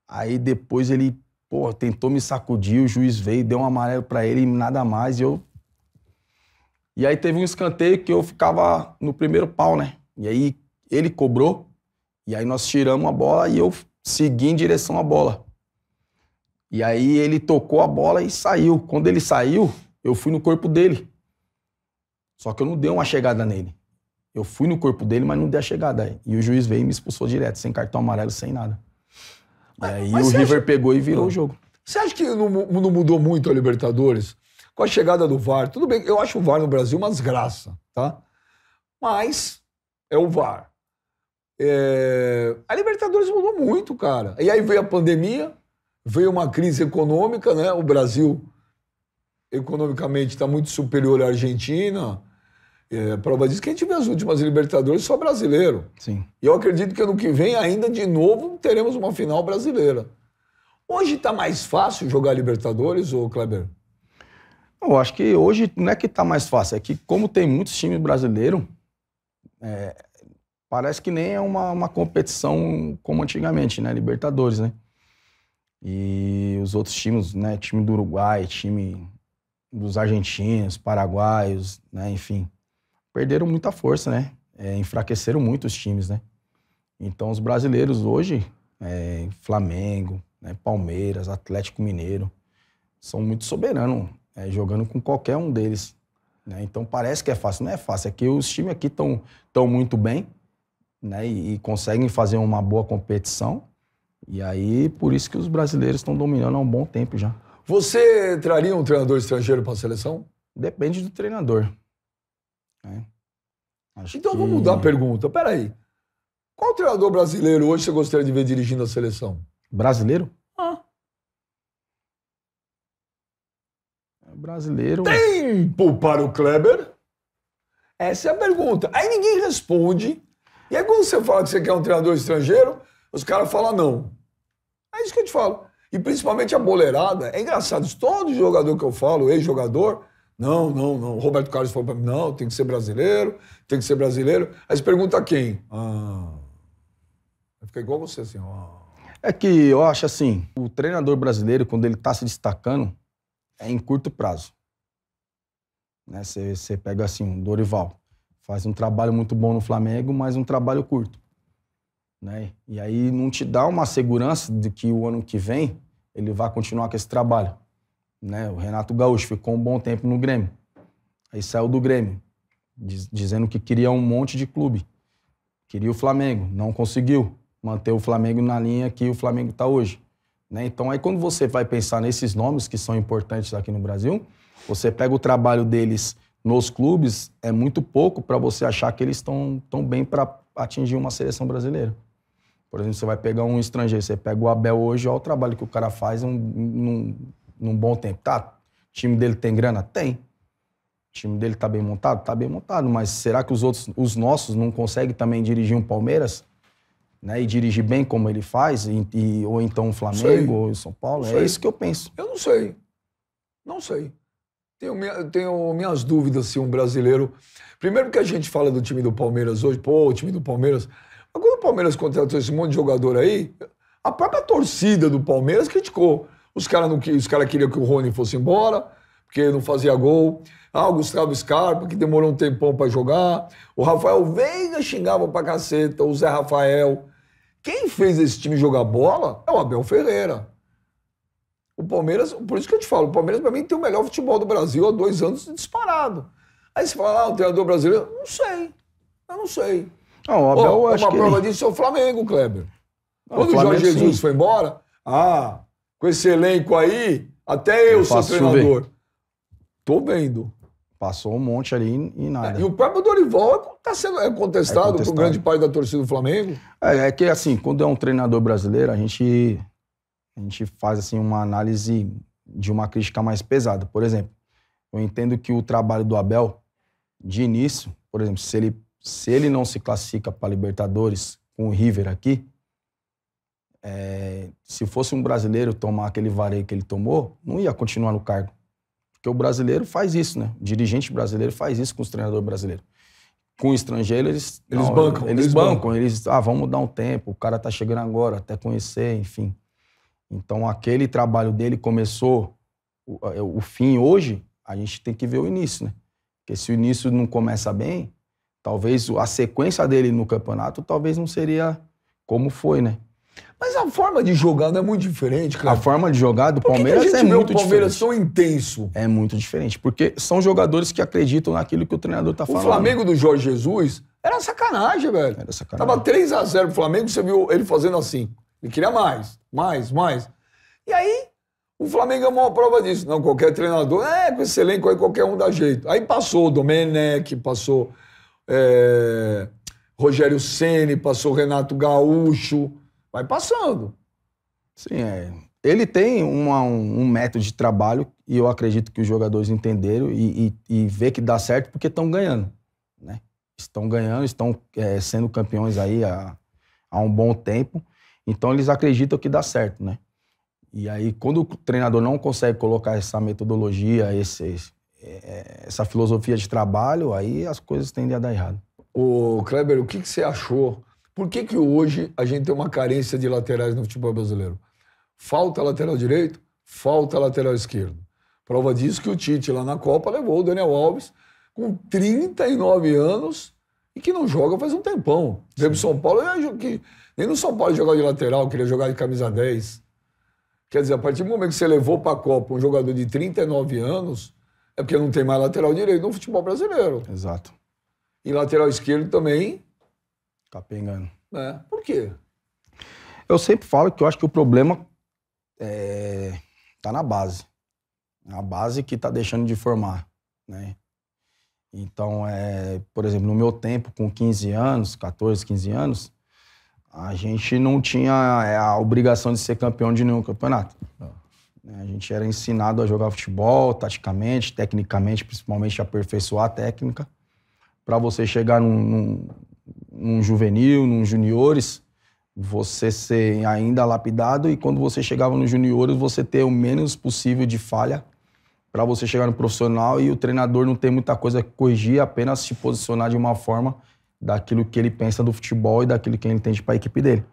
Aí depois ele, pô, tentou me sacudir, o juiz veio, deu um amarelo para ele e nada mais. E eu. E aí teve um escanteio que eu ficava no primeiro pau, né? E aí ele cobrou, e aí nós tiramos a bola e eu segui em direção à bola. E aí ele tocou a bola e saiu. Quando ele saiu, eu fui no corpo dele. Só que eu não dei uma chegada nele. Eu fui no corpo dele, mas não dei a chegada. Aí. E o juiz veio e me expulsou direto, sem cartão amarelo, sem nada. Mas, e aí o River acha... pegou e virou não. Ah. o jogo. Você acha que não, não mudou muito a Libertadores? Com a chegada do VAR, tudo bem, eu acho o VAR no Brasil uma desgraça, tá? Mas é o VAR. É... A Libertadores mudou muito, cara. E aí veio a pandemia, veio uma crise econômica, né? O Brasil economicamente está muito superior à Argentina. É, prova disso que a gente vê as últimas Libertadores só brasileiro. Sim. E eu acredito que ano que vem, ainda de novo, teremos uma final brasileira. Hoje está mais fácil jogar Libertadores, ou Kleber? Eu acho que hoje não é que está mais fácil, é que como tem muitos times brasileiros, é, parece que nem é uma, uma competição como antigamente, né? Libertadores, né? E os outros times, né? Time do Uruguai, time dos argentinos, paraguaios, né? Enfim, perderam muita força, né? É, enfraqueceram muito os times, né? Então, os brasileiros hoje, é, Flamengo, né, Palmeiras, Atlético Mineiro, são muito soberanos, é, jogando com qualquer um deles. Né? Então, parece que é fácil. Não é fácil, é que os times aqui estão tão muito bem né, e, e, conseguem fazer uma boa competição. E aí, por isso que os brasileiros estão dominando há um bom tempo já. Você traria um treinador estrangeiro para a seleção? Depende do treinador. É. Então que... vou mudar a pergunta. Peraí. Qual treinador brasileiro hoje você gostaria de ver dirigindo a seleção? Brasileiro? Ah. É, brasileiro. Tempo para o Kleber? Essa é a pergunta. Aí ninguém responde. E aí quando você fala que você quer um treinador estrangeiro, os caras falam não. É isso que eu te falo. E principalmente a boleirada. É engraçado, todo jogador que eu falo, ex-jogador, não, não, não. O Roberto Carlos falou para mim: não, tem que ser brasileiro, tem que ser brasileiro. Aí você pergunta quem? Ah. Fica igual você, assim. Ah. É que eu acho assim: o treinador brasileiro, quando ele está se destacando, é em curto prazo. Né? Você, pega assim, um Dorival, faz um trabalho muito bom no Flamengo, mas um trabalho curto. Né? E aí não te dá uma segurança de que o ano que vem ele vai continuar com esse trabalho. Né? O Renato Gaúcho ficou um bom tempo no Grêmio. Aí saiu do Grêmio, diz, dizendo que queria um monte de clube. Queria o Flamengo, não conseguiu manter o Flamengo na linha que o Flamengo está hoje. Né? Então, aí quando você vai pensar nesses nomes que são importantes aqui no Brasil, você pega o trabalho deles nos clubes, é muito pouco para você achar que eles estão tão bem para atingir uma seleção brasileira. Por exemplo, você vai pegar um estrangeiro, você pega o Abel hoje, olha o trabalho que o cara faz num, é num bom tempo. Tá, o time dele tem grana? Tem. O time dele tá bem montado? Tá bem montado. Mas será que os outros, os nossos, não conseguem também dirigir um Palmeiras? Né, e dirigir bem como ele faz, e, e ou então o Flamengo, sei. ou o São Paulo? é isso que eu penso. Eu não sei. Não sei. Tenho, minha, tenho minhas dúvidas se um brasileiro. Primeiro que a gente fala do time do Palmeiras hoje, pô, o time do Palmeiras. Mas quando o Palmeiras contratou esse monte de jogador aí, a própria torcida do Palmeiras criticou. Os caras cara queriam que o Rony fosse embora, porque não fazia gol. Ah, o Gustavo Scarpa, que demorou um tempão para jogar. O Rafael Veiga xingava pra caceta, o Zé Rafael. Quem fez esse time jogar bola é o Abel Ferreira. O Palmeiras, por isso que eu te falo, o Palmeiras pra mim tem o melhor futebol do Brasil há dois anos disparado. Aí você fala, ah, o treinador brasileiro, não sei, eu não sei. Não, ah, o Abel, oh, uma prova ele... disso é o Flamengo, Kleber. Não, ah, Quando o, Flamengo, Jorge Jesus sim. foi embora, ah, com esse elenco aí, até eu, é eu sou treinador. Tô vendo. Passou um monte ali e é, nada. É, e o próprio Dorival tá sendo é contestado, é por grande parte da torcida do Flamengo. É, é, que assim, quando é um treinador brasileiro, a gente, a gente faz assim uma análise de uma crítica mais pesada. Por exemplo, eu entendo que o trabalho do Abel, de início, por exemplo, se ele, se ele não se classifica para Libertadores com o River aqui, é, se fosse um brasileiro tomar aquele vareio que ele tomou, não ia continuar no cargo. Porque o brasileiro faz isso, né? O dirigente brasileiro faz isso com os treinadores brasileiros. Com o estrangeiro, eles. Eles não, bancam. Eles, eles bancam, bancam, eles. Ah, vamos dar um tempo, o cara tá chegando agora, até conhecer, enfim. Então, aquele trabalho dele começou, o, é, o fim hoje, a gente tem que ver o início, né? Porque se o início não começa bem, talvez a sequência dele no campeonato talvez não seria como foi, né? Mas a forma de jogar não é muito diferente, cara. A forma de jogar do Palmeiras que é muito diferente. o Palmeiras diferente? tão intenso? É muito diferente, porque são jogadores que acreditam naquilo que o treinador tá o falando. O Flamengo do Jorge Jesus era sacanagem, velho. Era sacanagem. Tava 3 a 0 pro Flamengo, você viu ele fazendo assim. Ele queria mais, mais, mais. E aí, o Flamengo é uma prova disso. Não, qualquer treinador, é, com esse elenco aí qualquer um dá jeito. Aí passou o Domenech, passou é, Rogério Ceni, passou Renato Gaúcho vai passando. Sim, é. Ele tem uma, um, um, método de trabalho e eu acredito que os jogadores entenderam e, e, e vê que dá certo porque estão ganhando. Né? Estão ganhando, estão é, sendo campeões aí há, há um bom tempo. Então eles acreditam que dá certo, né? E aí, quando o treinador não consegue colocar essa metodologia, esse, é, essa filosofia de trabalho, aí as coisas tendem a dar errado. O Kleber, o que, que você achou por que, que hoje a gente tem uma carência de laterais no futebol brasileiro? Falta lateral direito, falta lateral esquerdo. Prova disso que o Tite lá na Copa levou o Daniel Alves com 39 anos e que não joga faz um tempão. Veio pro São Paulo, é que nem no São Paulo jogava de lateral, queria jogar de camisa 10. Quer dizer, a partir do momento que você levou para a Copa um jogador de 39 anos, é porque não tem mais lateral direito no futebol brasileiro. Exato. E lateral esquerdo também Tá pegando. É. Por quê? Eu sempre falo que eu acho que o problema é, tá na base. A base que tá deixando de formar, né? Então, é, por exemplo, no meu tempo, com 15 anos, 14, 15 anos, a gente não tinha é, a obrigação de ser campeão de nenhum campeonato. É. Né? A gente era ensinado a jogar futebol, taticamente, tecnicamente, principalmente aperfeiçoar a técnica, para você chegar num, num, num juvenil, num juniores, você ser ainda lapidado e quando você chegava nos juniores, você ter o menos possível de falha para você chegar no profissional e o treinador não ter muita coisa que corrigir, apenas se posicionar de uma forma daquilo que ele pensa do futebol e daquilo que ele entende para a equipe dele.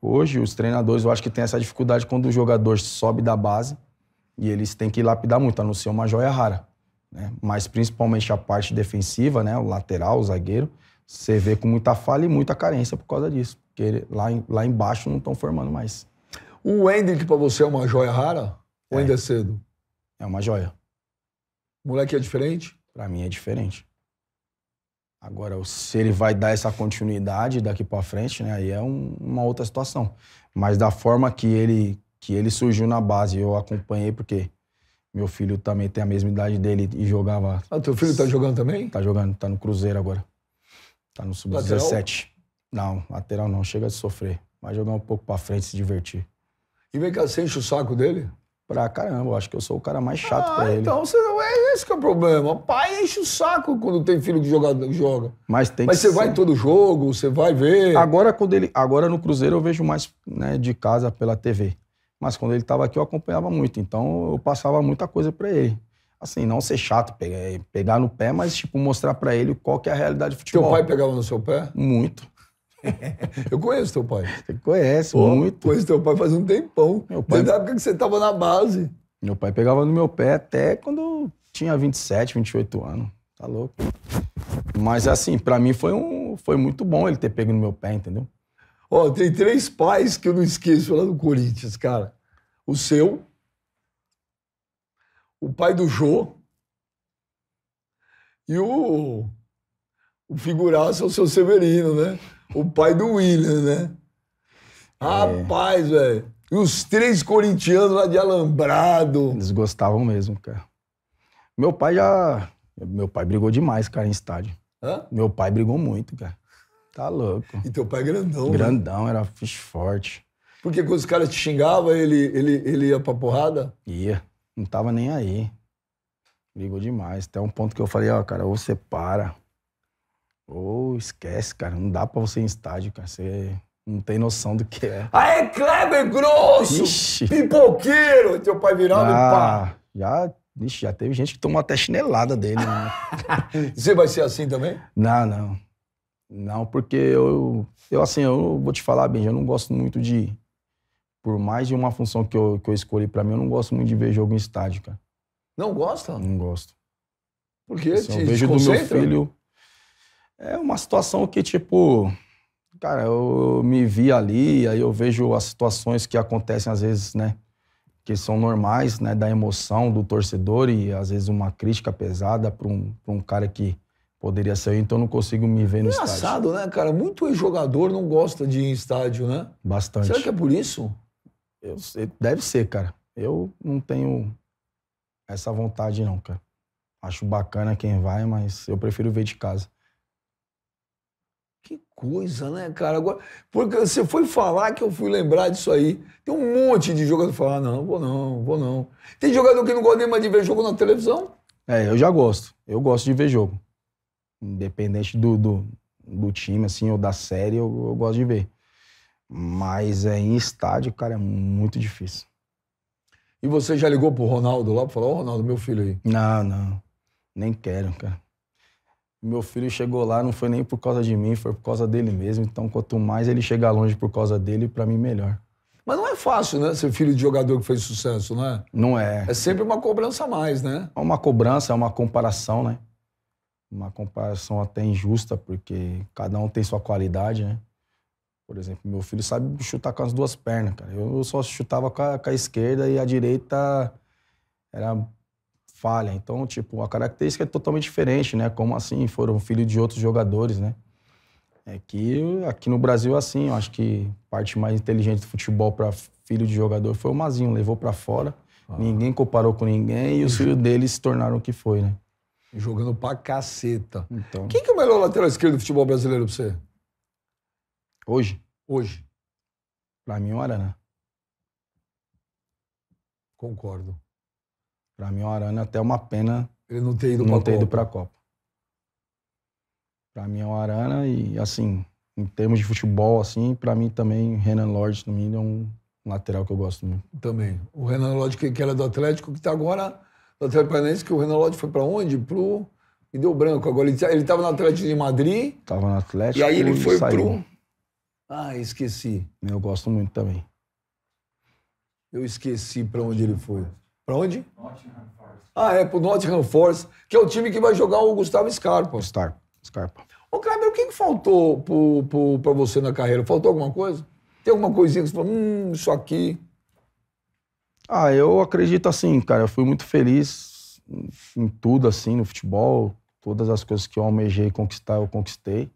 Hoje, os treinadores, eu acho que tem essa dificuldade quando o jogador sobe da base e eles têm que lapidar muito, a não ser uma joia rara. Né? Mas principalmente a parte defensiva, né? o lateral, o zagueiro, você vê com muita falha e muita carência por causa disso. Porque lá, lá embaixo não estão formando mais. O Hendrick para você é uma joia rara? Ou é. ainda é cedo? É uma joia. O moleque é diferente? Para mim é diferente. Agora, se ele vai dar essa continuidade daqui para frente, né, aí é um, uma outra situação. Mas da forma que ele, que ele surgiu na base, eu acompanhei porque meu filho também tem a mesma idade dele e jogava. Ah, teu filho tá jogando também? Tá jogando, tá no Cruzeiro agora. Tá no sub-17. Não, lateral não, chega de sofrer. Vai jogar um pouco pra frente, se divertir. E vem cá, você enche o saco dele? Pra caramba, eu acho que eu sou o cara mais chato ah, pra ele. Então, você não é esse que é o problema. O pai enche o saco quando tem filho que joga. joga. Mas tem Mas você ser. vai em todo jogo, você vai ver. Agora, quando ele, agora no Cruzeiro eu vejo mais né, de casa pela TV. Mas quando ele estava aqui eu acompanhava muito, então eu passava muita coisa para ele assim, não ser chato, é, pegar, no pé, mas, tipo, mostrar para ele qual que é a realidade do futebol. Teu pai pegava no seu pé? Muito. *laughs* Eu conheço teu pai. Você conhece, Pô, muito. Conheço teu pai faz um tempão. Meu pai... Desde a época que você tava na base. Meu pai pegava no meu pé até quando eu tinha 27, 28 anos. Tá louco. Mas, assim, para mim foi, um, foi muito bom ele ter pego no meu pé, entendeu? Ó, tem três pais que eu não esqueço lá do Corinthians, cara. O seu, o pai do Jô e o, o figuraço é o seu Severino, né? O pai do William, né? É. Rapaz, velho. E os três corintianos lá de Alambrado. Eles gostavam mesmo, cara. Meu pai já. Meu pai brigou demais, cara, em estádio. Hã? Meu pai brigou muito, cara. Tá louco. E teu pai é grandão, Grandão, né? era fixe forte. Porque quando os caras te xingavam, ele, ele, ele ia pra porrada? Ia. Não tava nem aí. Ligou demais. Até um ponto que eu falei, ó, oh, cara, ou você para, ou esquece, cara. Não dá pra você ir em estádio, cara. Você não tem noção do que é. Aê, Kleber Grosso! Ixi. Pipoqueiro! Teu pai virava ah, já pá. Já, ixi, já teve gente que tomou até chinelada dele. Né? *laughs* você vai ser assim também? Não, não. Não, porque eu, eu assim, eu vou te falar bem, eu não gosto muito de por mais de uma função que eu, que eu escolhi para mim, eu não gosto muito de ver jogo em estádio, cara. Não gosta? Não gosto. Por quê? Assim, eu vejo do meu filho. É uma situação que, tipo, cara, eu me vi ali, aí eu vejo as situações que acontecem às vezes, né? Que são normais, né? Da emoção do torcedor e às vezes uma crítica pesada para um, pra um cara que poderia ser, então eu não consigo me ver no Engraçado, estádio. Engraçado, né, cara? Muito jogador não gosta de ir em estádio, né? Bastante. Será que é por isso? Eu, deve ser, cara. Eu não tenho essa vontade, não, cara. Acho bacana quem vai, mas eu prefiro ver de casa. Que coisa, né, cara? Agora, porque você foi falar que eu fui lembrar disso aí. Tem um monte de jogador que fala, ah, não, vou não, vou não. Tem jogador que não gosta nem mais de ver jogo na televisão? É, eu já gosto. Eu gosto de ver jogo. Independente do, do, do time, assim, ou da série, eu, eu gosto de ver. Mas é, em estádio, cara, é muito difícil. E você já ligou pro Ronaldo lá e falar, ô oh, Ronaldo, meu filho aí? Não, não. Nem quero, cara. Meu filho chegou lá, não foi nem por causa de mim, foi por causa dele mesmo. Então, quanto mais ele chegar longe por causa dele, para mim, melhor. Mas não é fácil, né? Ser filho de jogador que fez sucesso, não é? Não é. É sempre uma cobrança a mais, né? É uma cobrança, é uma comparação, né? Uma comparação até injusta, porque cada um tem sua qualidade, né? Por exemplo, meu filho sabe chutar com as duas pernas, cara. Eu só chutava com a, com a esquerda e a direita era falha. Então, tipo, a característica é totalmente diferente, né? Como assim foram filhos de outros jogadores, né? É que aqui no Brasil, é assim, eu acho que parte mais inteligente do futebol para filho de jogador foi o Mazinho, levou para fora. Ah. Ninguém comparou com ninguém e os filhos dele se tornaram o que foi, né? Jogando pra caceta. Então. Quem que é o melhor lateral esquerdo do futebol brasileiro pra você? Hoje? Hoje. Pra mim, Arana. Concordo. Pra mim, Arana é até uma pena ele não ter ido para pra Copa. pra Copa. mim, é o Arana e, assim, em termos de futebol, assim, pra mim também, Renan Lorde no mínimo, é um lateral que eu gosto muito. Também. O Renan Lorde que, que era do Atlético, que tá agora do Atlético Paranaense, que o Renan Lorde foi pra onde? Pro... E deu branco. Agora ele, estava tava no Atlético de Madrid. Tava no Atlético. E aí ele foi pro... Ah, esqueci. Eu gosto muito também. Eu esqueci para onde ele foi. Para onde? Ah, é pro Nottingham Force, que é o time que vai jogar o Gustavo Scarpa. Gustavo Scarpa. Ô, Kleber, o que, que faltou para você na carreira? Faltou alguma coisa? Tem alguma coisinha que você falou, hum, isso aqui? Ah, eu acredito assim, cara. Eu fui muito feliz em tudo, assim, no futebol. Todas as coisas que eu almejei conquistar, eu conquistei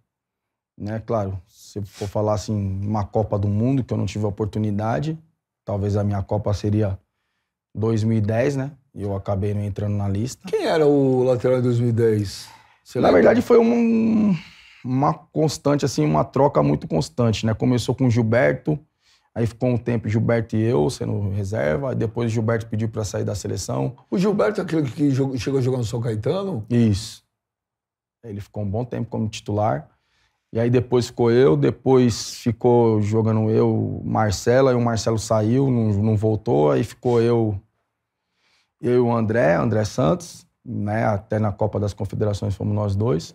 né? Claro, se for falar assim, uma Copa do Mundo que eu não tive a oportunidade, talvez a minha Copa seria 2010, né? E eu acabei não entrando na lista. Quem era o lateral de 2010? Você na lembra? verdade foi um, uma constante, assim, uma troca muito constante, né? Começou com o Gilberto, Aí ficou um tempo Gilberto e eu sendo reserva. Depois Gilberto pediu para sair da seleção. O Gilberto é aquele que jogou, chegou a jogar no São Caetano? Isso. Ele ficou um bom tempo como titular. E aí depois ficou eu, depois ficou jogando eu, Marcelo, aí o Marcelo saiu, não, não voltou, aí ficou eu, eu e o André, André Santos, né? Até na Copa das Confederações fomos nós dois.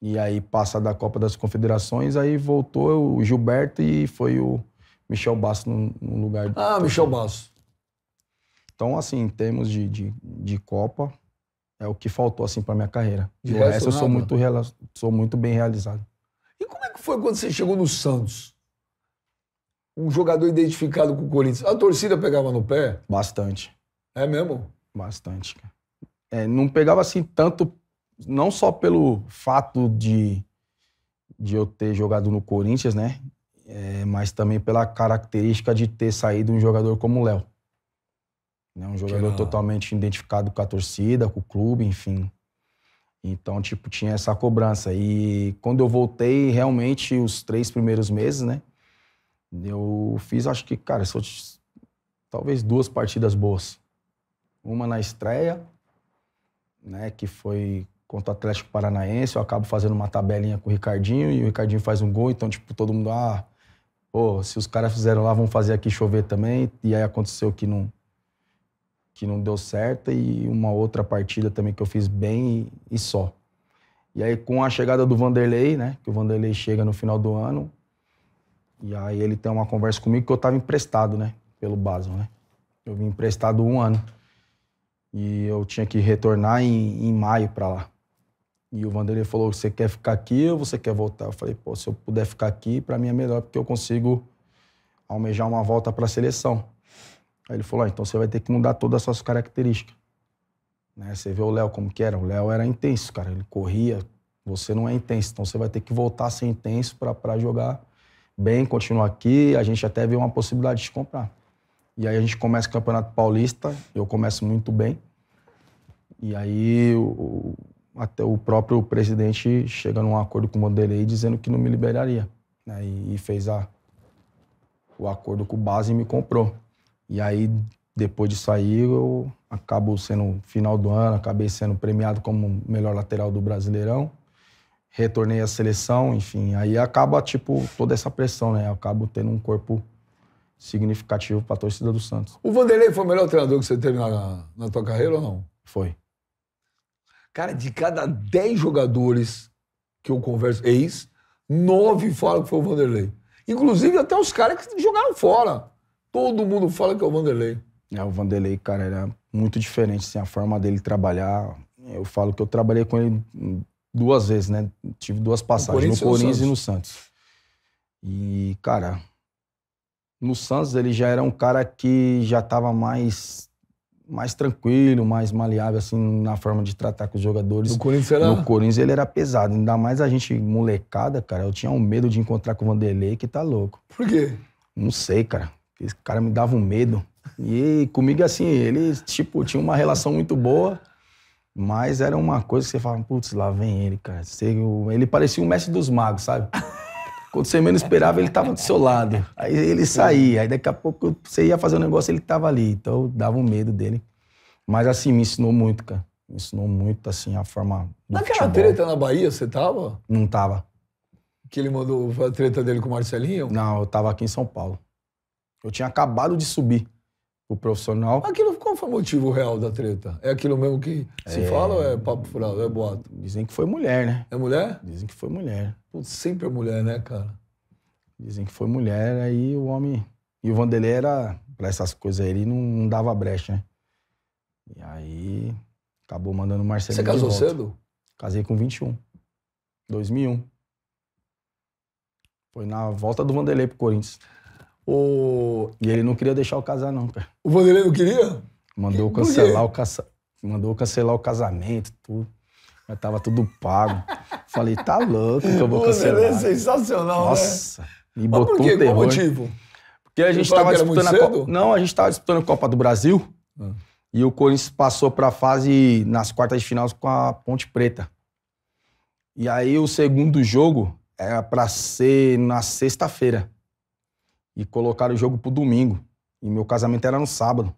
E aí passa da Copa das Confederações, aí voltou o Gilberto e foi o Michel Basso no, no lugar. Ah, Michel Basso. Então, assim, em termos de, de, de Copa, é o que faltou assim para minha carreira. De resto, eu sou muito, sou muito bem realizado como é que foi quando você chegou no Santos? Um jogador identificado com o Corinthians. A torcida pegava no pé? Bastante. É mesmo? Bastante, cara. É, não pegava assim tanto, não só pelo fato de, de eu ter jogado no Corinthians, né? É, mas também pela característica de ter saído um jogador como o Léo. Né? Um jogador totalmente identificado com a torcida, com o clube, enfim. Então, tipo, tinha essa cobrança. E quando eu voltei, realmente, os três primeiros meses, né? Eu fiz, acho que, cara, só, talvez duas partidas boas. Uma na estreia, né? Que foi contra o Atlético Paranaense. Eu acabo fazendo uma tabelinha com o Ricardinho e o Ricardinho faz um gol. Então, tipo, todo mundo, ah, pô, se os caras fizeram lá, vão fazer aqui chover também. E aí aconteceu que não que não deu certo e uma outra partida também que eu fiz bem e, e só. E aí com a chegada do Vanderlei, né, que o Vanderlei chega no final do ano, e aí ele tem uma conversa comigo que eu estava emprestado, né, pelo Basel, né? Eu vim emprestado um ano. E eu tinha que retornar em, em maio para lá. E o Vanderlei falou: "Você quer ficar aqui ou você quer voltar?" Eu falei: "Pô, se eu puder ficar aqui, para mim é melhor porque eu consigo almejar uma volta para a seleção." Aí ele falou: ah, então você vai ter que mudar todas as suas características. Né? Você vê o Léo como que era. O Léo era intenso, cara. Ele corria. Você não é intenso. Então você vai ter que voltar a ser intenso para jogar bem, continuar aqui. A gente até vê uma possibilidade de te comprar. E aí a gente começa o Campeonato Paulista. Eu começo muito bem. E aí o, até o próprio presidente chega num acordo com o Vanderlei dizendo que não me liberaria. Né? E, e fez a, o acordo com o Base e me comprou. E aí, depois disso aí, eu acabo sendo, final do ano, acabei sendo premiado como melhor lateral do Brasileirão. Retornei à seleção, enfim. Aí acaba, tipo, toda essa pressão, né? Eu acabo tendo um corpo significativo para a torcida do Santos. O Vanderlei foi o melhor treinador que você teve na, na tua carreira ou não? Foi. Cara, de cada 10 jogadores que eu converso, ex, nove falam que foi o Vanderlei. Inclusive até os caras que jogaram fora. Todo mundo fala que é o Vanderlei. É, o Vanderlei, cara, era é muito diferente, assim, a forma dele trabalhar. Eu falo que eu trabalhei com ele duas vezes, né? Tive duas passagens, no Corinthians, e no Santos. E, cara, no Santos ele já era um cara que já estava mais mais tranquilo, mais maleável, assim, na forma de tratar com os jogadores. No Corinthians, era... no Corinthians ele era pesado. Ainda mais a gente molecada, cara. Eu tinha um medo de encontrar com o Vanderlei, que tá louco. Por quê? Não sei, cara. Esse cara me dava um medo. E comigo, é assim, ele, tipo, tinha uma relação muito boa, mas era uma coisa que você falava, putz, lá vem ele, cara. Você, ele parecia o mestre dos magos, sabe? Quando você menos esperava, ele estava do seu lado. Aí ele saía, aí daqui a pouco você ia fazer um negócio, ele estava ali. Então dava um medo dele. Mas assim, me ensinou muito, cara. Me ensinou muito, assim, a forma. Naquela treta na Bahia, você tava? Não tava. Que ele mandou a treta dele com o Marcelinho? Não, eu tava aqui em São Paulo. Eu tinha acabado de subir pro profissional. Aquilo, qual foi o motivo real da treta? É aquilo mesmo que se é... fala ou é papo furado, é boato? Dizem que foi mulher, né? É mulher? Dizem que foi mulher. Putz, sempre é mulher, né, cara? Dizem que foi mulher, aí o homem... E o Vandelei era, pra essas coisas aí, ele não, não dava brecha, né? E aí, acabou mandando o Marcelo Você casou cedo? Casei com 21. 2001. Foi na volta do Vandelei pro Corinthians. O... E ele não queria deixar eu casar, não, cara. O Vanderlei não queria? Mandou que... cancelar o caça... Mandou cancelar o casamento, tudo. Mas tava tudo pago. Falei, tá louco que eu vou cancelar. Vanderlei é sensacional, né? Nossa. Né? E botou Mas por quê? motivo? Porque a gente tava disputando a Copa... Não, a gente tava disputando a Copa do Brasil. Ah. E o Corinthians passou pra fase nas quartas de final com a Ponte Preta. E aí o segundo jogo era pra ser na sexta-feira e colocaram o jogo pro domingo. E meu casamento era no sábado.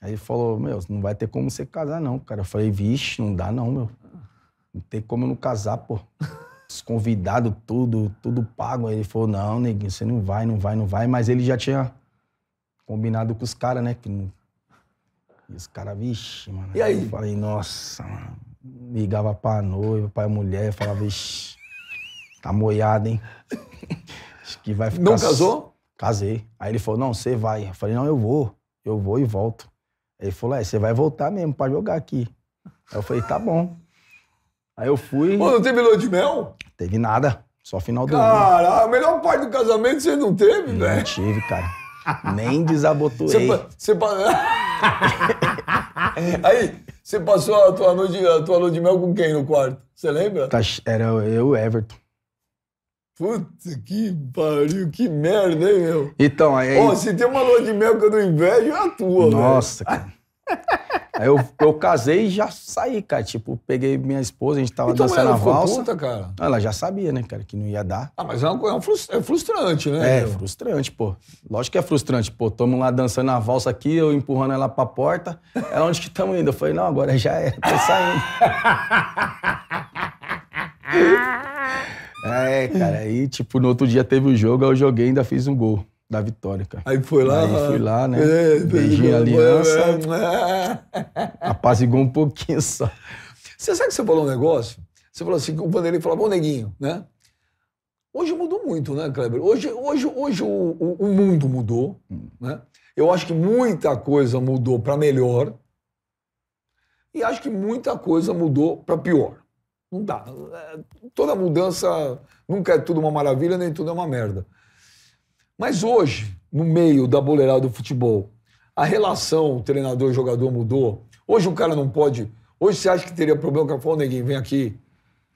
Aí ele falou, meu, não vai ter como você casar não, cara. Eu falei, vixe, não dá não, meu. Não tem como eu não casar, pô. *laughs* Os convidados, tudo, tudo pago. Aí ele falou, não, neguinho, você não vai, não vai, não vai. Mas ele já tinha combinado com os caras, né? Que E os caras, vixe, mano. E aí? Eu falei, nossa, mano. Ligava pra noiva, pra mulher, falava, vixe, tá moiado, hein? *laughs* Acho que vai ficar. Não casou? Casei. Aí ele falou: não, você vai. Eu falei: não, eu vou. Eu vou e volto. Aí ele falou: é, você vai voltar mesmo pra jogar aqui. Aí eu falei: tá bom. Aí eu fui. Pô, não teve lua de mel? Teve nada. Só final do cara, ano. Cara, a melhor parte do casamento você não teve, velho? Não tive, cara. Nem desabotoei. Você. *laughs* Aí, você passou a tua noite, tua lua de mel com quem no quarto? Você lembra? Tá, era eu, Everton. Puta que pariu, que merda, hein, meu? Então, aí. Pô, se tem uma lua de mel que eu não invejo, é a tua, Nossa, velho. cara. *laughs* aí eu, eu casei e já saí, cara. Tipo, peguei minha esposa, a gente tava então, dançando a valsa. Puta, cara. Ah, ela já sabia, né, cara, que não ia dar. Ah, mas é, um, é, um é frustrante, né? É, meu? frustrante, pô. Lógico que é frustrante, pô. Tamo lá dançando a valsa aqui, eu empurrando ela pra porta. Ela, onde que tamo indo? Eu falei, não, agora já é, tô saindo. *laughs* É, cara, aí, tipo, no outro dia teve o um jogo, aí eu joguei e ainda fiz um gol da vitória, cara. Aí foi lá? Aí né? fui lá, né? É, Beijei a né? aliança. É. *laughs* Apazigou um pouquinho só. Você sabe que você falou um negócio? Você falou assim, o Vanderlei falou, ô neguinho, né? Hoje mudou muito, né, Kleber? Hoje, hoje, hoje o, o, o mundo mudou, né? Eu acho que muita coisa mudou para melhor e acho que muita coisa mudou para pior. Não dá. Toda mudança nunca é tudo uma maravilha, nem tudo é uma merda. Mas hoje, no meio da boleirada do futebol, a relação treinador-jogador mudou. Hoje o cara não pode. Hoje você acha que teria problema com a falar, neguinho, vem aqui.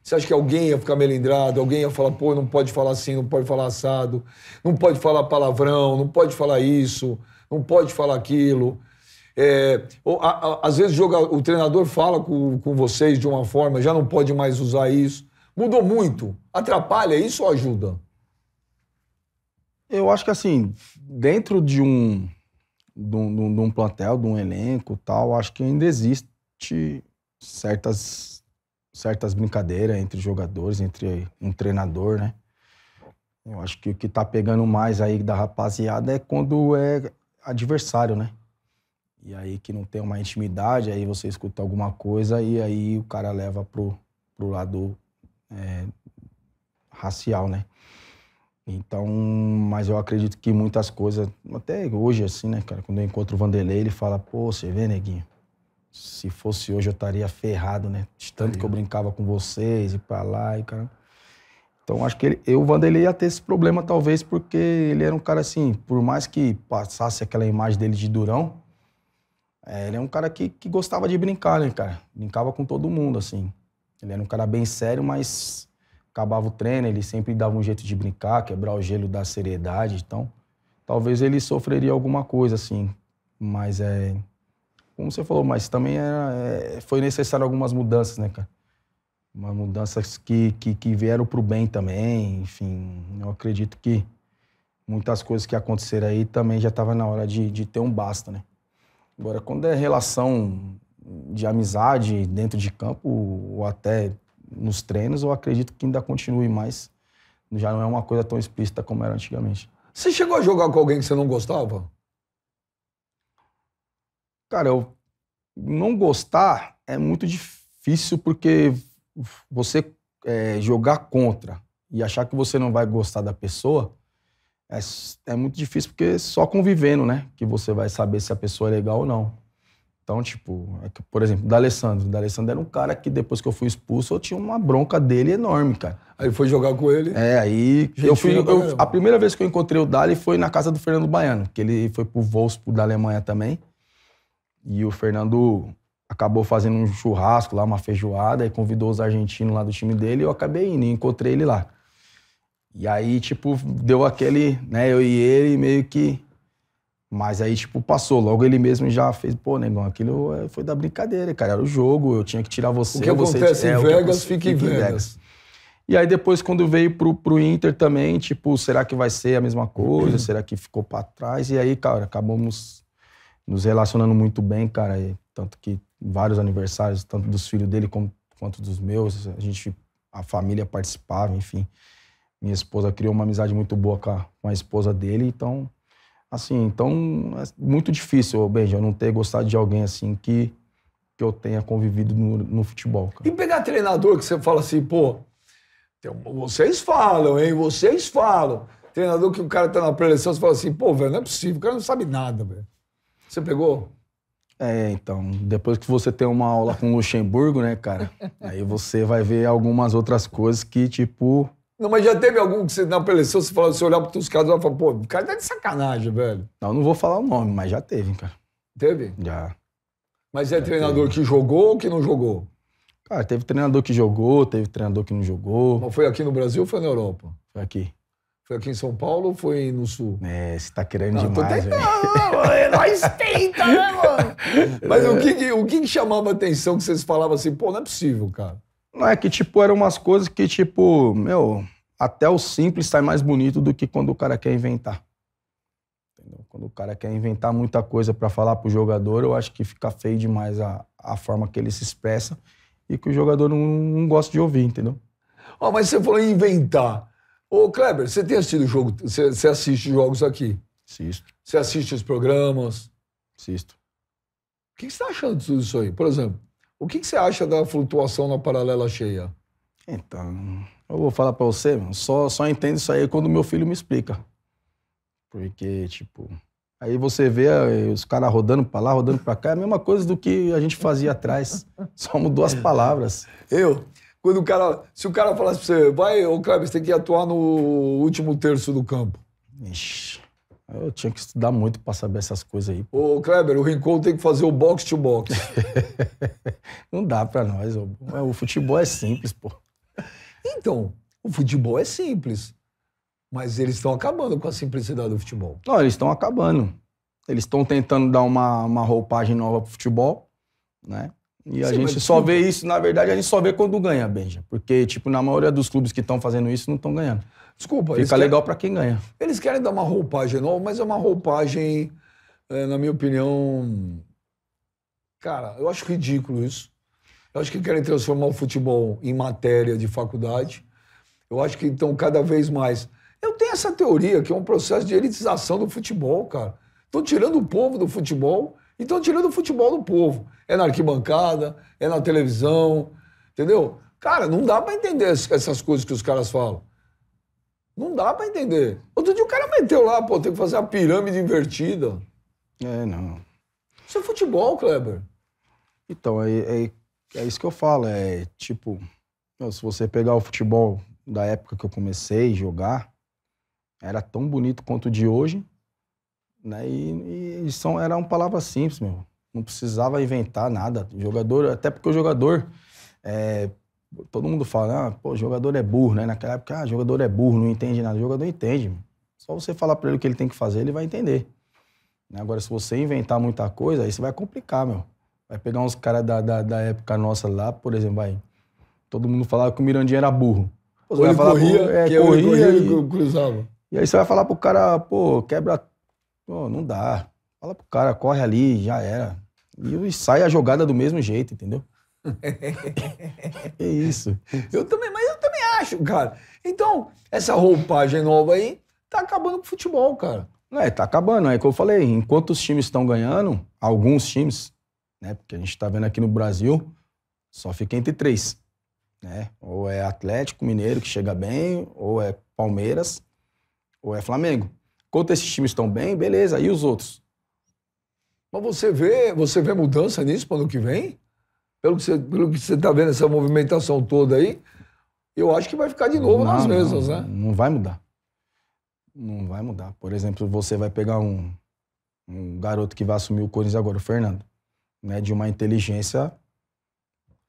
Você acha que alguém ia ficar melindrado, alguém ia falar, pô, não pode falar assim, não pode falar assado, não pode falar palavrão, não pode falar isso, não pode falar aquilo. É, ou, a, a, às vezes joga, o treinador fala com, com vocês de uma forma, já não pode mais usar isso. Mudou muito. Atrapalha isso ou ajuda? Eu acho que assim, dentro de um, de um, de um plantel, de um elenco tal, acho que ainda existe certas, certas brincadeiras entre jogadores, entre um treinador, né? Eu acho que o que tá pegando mais aí da rapaziada é quando é adversário, né? E aí que não tem uma intimidade, aí você escuta alguma coisa e aí o cara leva pro, pro lado é, racial, né? Então, mas eu acredito que muitas coisas, até hoje assim, né, cara, quando eu encontro o Vanderlei, ele fala, pô, você vê, neguinho, se fosse hoje eu estaria ferrado, né? De tanto Aí, que eu brincava com vocês e pra lá e cara. Então acho que ele, eu, o Vanderlei ia ter esse problema talvez porque ele era um cara assim, por mais que passasse aquela imagem dele de durão, é, ele é um cara que, que gostava de brincar, né, cara? Brincava com todo mundo, assim. Ele era um cara bem sério, mas acabava o treino, ele sempre dava um jeito de brincar, quebrar o gelo da seriedade. Então, talvez ele sofreria alguma coisa, assim. Mas é. Como você falou, mas também era, é, foi necessário algumas mudanças, né, cara? Umas mudanças que, que, que vieram pro bem também. Enfim, eu acredito que muitas coisas que aconteceram aí também já estava na hora de, de ter um basta, né? Agora, quando é relação de amizade dentro de campo ou até nos treinos, eu acredito que ainda continue, mas já não é uma coisa tão explícita como era antigamente. Você chegou a jogar com alguém que você não gostava? Cara, eu não gostar é muito difícil porque você é, jogar contra e achar que você não vai gostar da pessoa é, é muito difícil porque só convivendo, né? Que você vai saber se a pessoa é legal ou não. Então, tipo, é por exemplo, o D'Alessandro. O D'Alessandro era um cara que depois que eu fui expulso, eu tinha uma bronca dele enorme, cara. Aí foi jogar com ele? É, aí... Gente, eu fui, eu, a primeira vez que eu encontrei o Dali foi na casa do Fernando Baiano, que ele foi pro Wolfsburg da Alemanha também. E o Fernando acabou fazendo um churrasco lá, uma feijoada, e convidou os argentinos lá do time dele e eu acabei indo e encontrei ele lá. E aí, tipo, deu aquele, né, eu e ele meio que. Mas aí, tipo, passou. Logo ele mesmo já fez, pô, negão, aquilo eh, foi da brincadeira, cara. Era o jogo, eu tinha que tirar você. O que você, acontece é, em Vegas, fica em Vegas. Vegas. E aí depois, quando veio pro, pro Inter também, tipo, será que vai ser a mesma coisa? Uhum. Será que ficou para trás? E aí, cara, acabamos nos relacionando muito bem, cara. E, tanto que vários aniversários, tanto dos filhos dele como, quanto dos meus, a gente, a família participava, enfim. Minha esposa criou uma amizade muito boa com a, com a esposa dele, então, assim, então é muito difícil, Benja, eu não ter gostado de alguém assim que, que eu tenha convivido no, no futebol. Cara. E pegar treinador que você fala assim, pô, vocês falam, hein? Vocês falam. Treinador que o cara tá na preleção, você fala assim, pô, velho, não é possível, o cara não sabe nada, velho. Você pegou? É, então, depois que você tem uma aula com o Luxemburgo, né, cara? *laughs* aí você vai ver algumas outras coisas que, tipo, não, mas já teve algum que você, na preleção, você falou, você olhar para os caras e fala pô, o cara tá de sacanagem, velho. Não, não vou falar o nome, mas já teve, cara. Teve? Já. Mas é já treinador teve. que jogou ou que não jogou? Cara, teve treinador que jogou, teve treinador que não jogou. Mas foi aqui no Brasil ou foi na Europa? Foi aqui. Foi aqui em São Paulo ou foi no Sul? É, você tá querendo não, demais, velho. *laughs* É nóis tenta, né, mano? *laughs* Mas o, que, o que chamava a atenção que vocês falavam assim, pô, não é possível, cara? Não é que, tipo, eram umas coisas que, tipo, meu, até o simples sai mais bonito do que quando o cara quer inventar. Entendeu? Quando o cara quer inventar muita coisa para falar pro jogador, eu acho que fica feio demais a, a forma que ele se expressa e que o jogador não, não gosta de ouvir, entendeu? Oh, mas você falou em inventar. Ô, Kleber, você tem assistido jogo, você, você assiste jogos aqui? Assisto. Você assiste os programas? Assisto. O que você está achando de tudo isso aí? Por exemplo, o que, que você acha da flutuação na paralela cheia? Então, eu vou falar para você, mano, só, só entendo isso aí quando meu filho me explica. Porque, tipo, aí você vê eh, os caras rodando para lá, rodando para cá, é a mesma coisa do que a gente fazia atrás. *laughs* Só mudou as palavras. Eu? Quando o cara. Se o cara falasse pra você, vai, ô Kleber, você tem que atuar no último terço do campo. Ixi. Eu tinha que estudar muito para saber essas coisas aí. Ô, Kleber, o Rincon tem que fazer o box to box. *laughs* não dá para nós. O futebol é simples, pô. Então, o futebol é simples. Mas eles estão acabando com a simplicidade do futebol. Não, eles estão acabando. Eles estão tentando dar uma, uma roupagem nova pro futebol, né? E a gente só vê isso, na verdade, a gente só vê quando ganha, Benja. Porque, tipo, na maioria dos clubes que estão fazendo isso, não estão ganhando. Desculpa. Fica legal querem... para quem ganha. Eles querem dar uma roupagem nova, mas é uma roupagem, é, na minha opinião... Cara, eu acho ridículo isso. Eu acho que querem transformar o futebol em matéria de faculdade. Eu acho que, então, cada vez mais... Eu tenho essa teoria que é um processo de elitização do futebol, cara. Estão tirando o povo do futebol então, tirando o futebol do povo. É na arquibancada, é na televisão, entendeu? Cara, não dá para entender essas coisas que os caras falam. Não dá para entender. Outro dia o cara meteu lá, pô, tem que fazer a pirâmide invertida. É, não. Isso é futebol, Kleber. Então, é, é, é isso que eu falo. É tipo, se você pegar o futebol da época que eu comecei a jogar, era tão bonito quanto o de hoje, né? E, e são, uma palavra simples, meu. Não precisava inventar nada. O jogador, até porque o jogador. É, todo mundo fala, ah, pô, jogador é burro, né? Naquela época, ah, jogador é burro, não entende nada. O jogador entende. Meu. Só você falar para ele o que ele tem que fazer, ele vai entender. Né? Agora, se você inventar muita coisa, aí você vai complicar, meu. Vai pegar uns caras da, da, da, época nossa lá, por exemplo, vai Todo mundo falava que o Mirandinha era burro. ele corria, pro, corria, corria, e, cruzava. E aí você vai falar pro cara, pô, quebra Pô, não dá. Fala pro cara, corre ali, já era. E sai a jogada do mesmo jeito, entendeu? *laughs* é isso. Eu também, mas eu também acho, cara. Então, essa roupagem nova aí tá acabando com o futebol, cara. é, tá acabando. É que eu falei, enquanto os times estão ganhando, alguns times, né? Porque a gente tá vendo aqui no Brasil, só fica entre três. Né? Ou é Atlético Mineiro, que chega bem, ou é Palmeiras, ou é Flamengo. Quanto esses times estão bem, beleza. E os outros? Mas você vê, você vê mudança nisso para o ano que vem? Pelo que você está vendo, essa movimentação toda aí, eu acho que vai ficar de novo não, nas mesmas, não, né? Não vai mudar. Não vai mudar. Por exemplo, você vai pegar um, um garoto que vai assumir o Corinthians agora, o Fernando, né? De uma inteligência.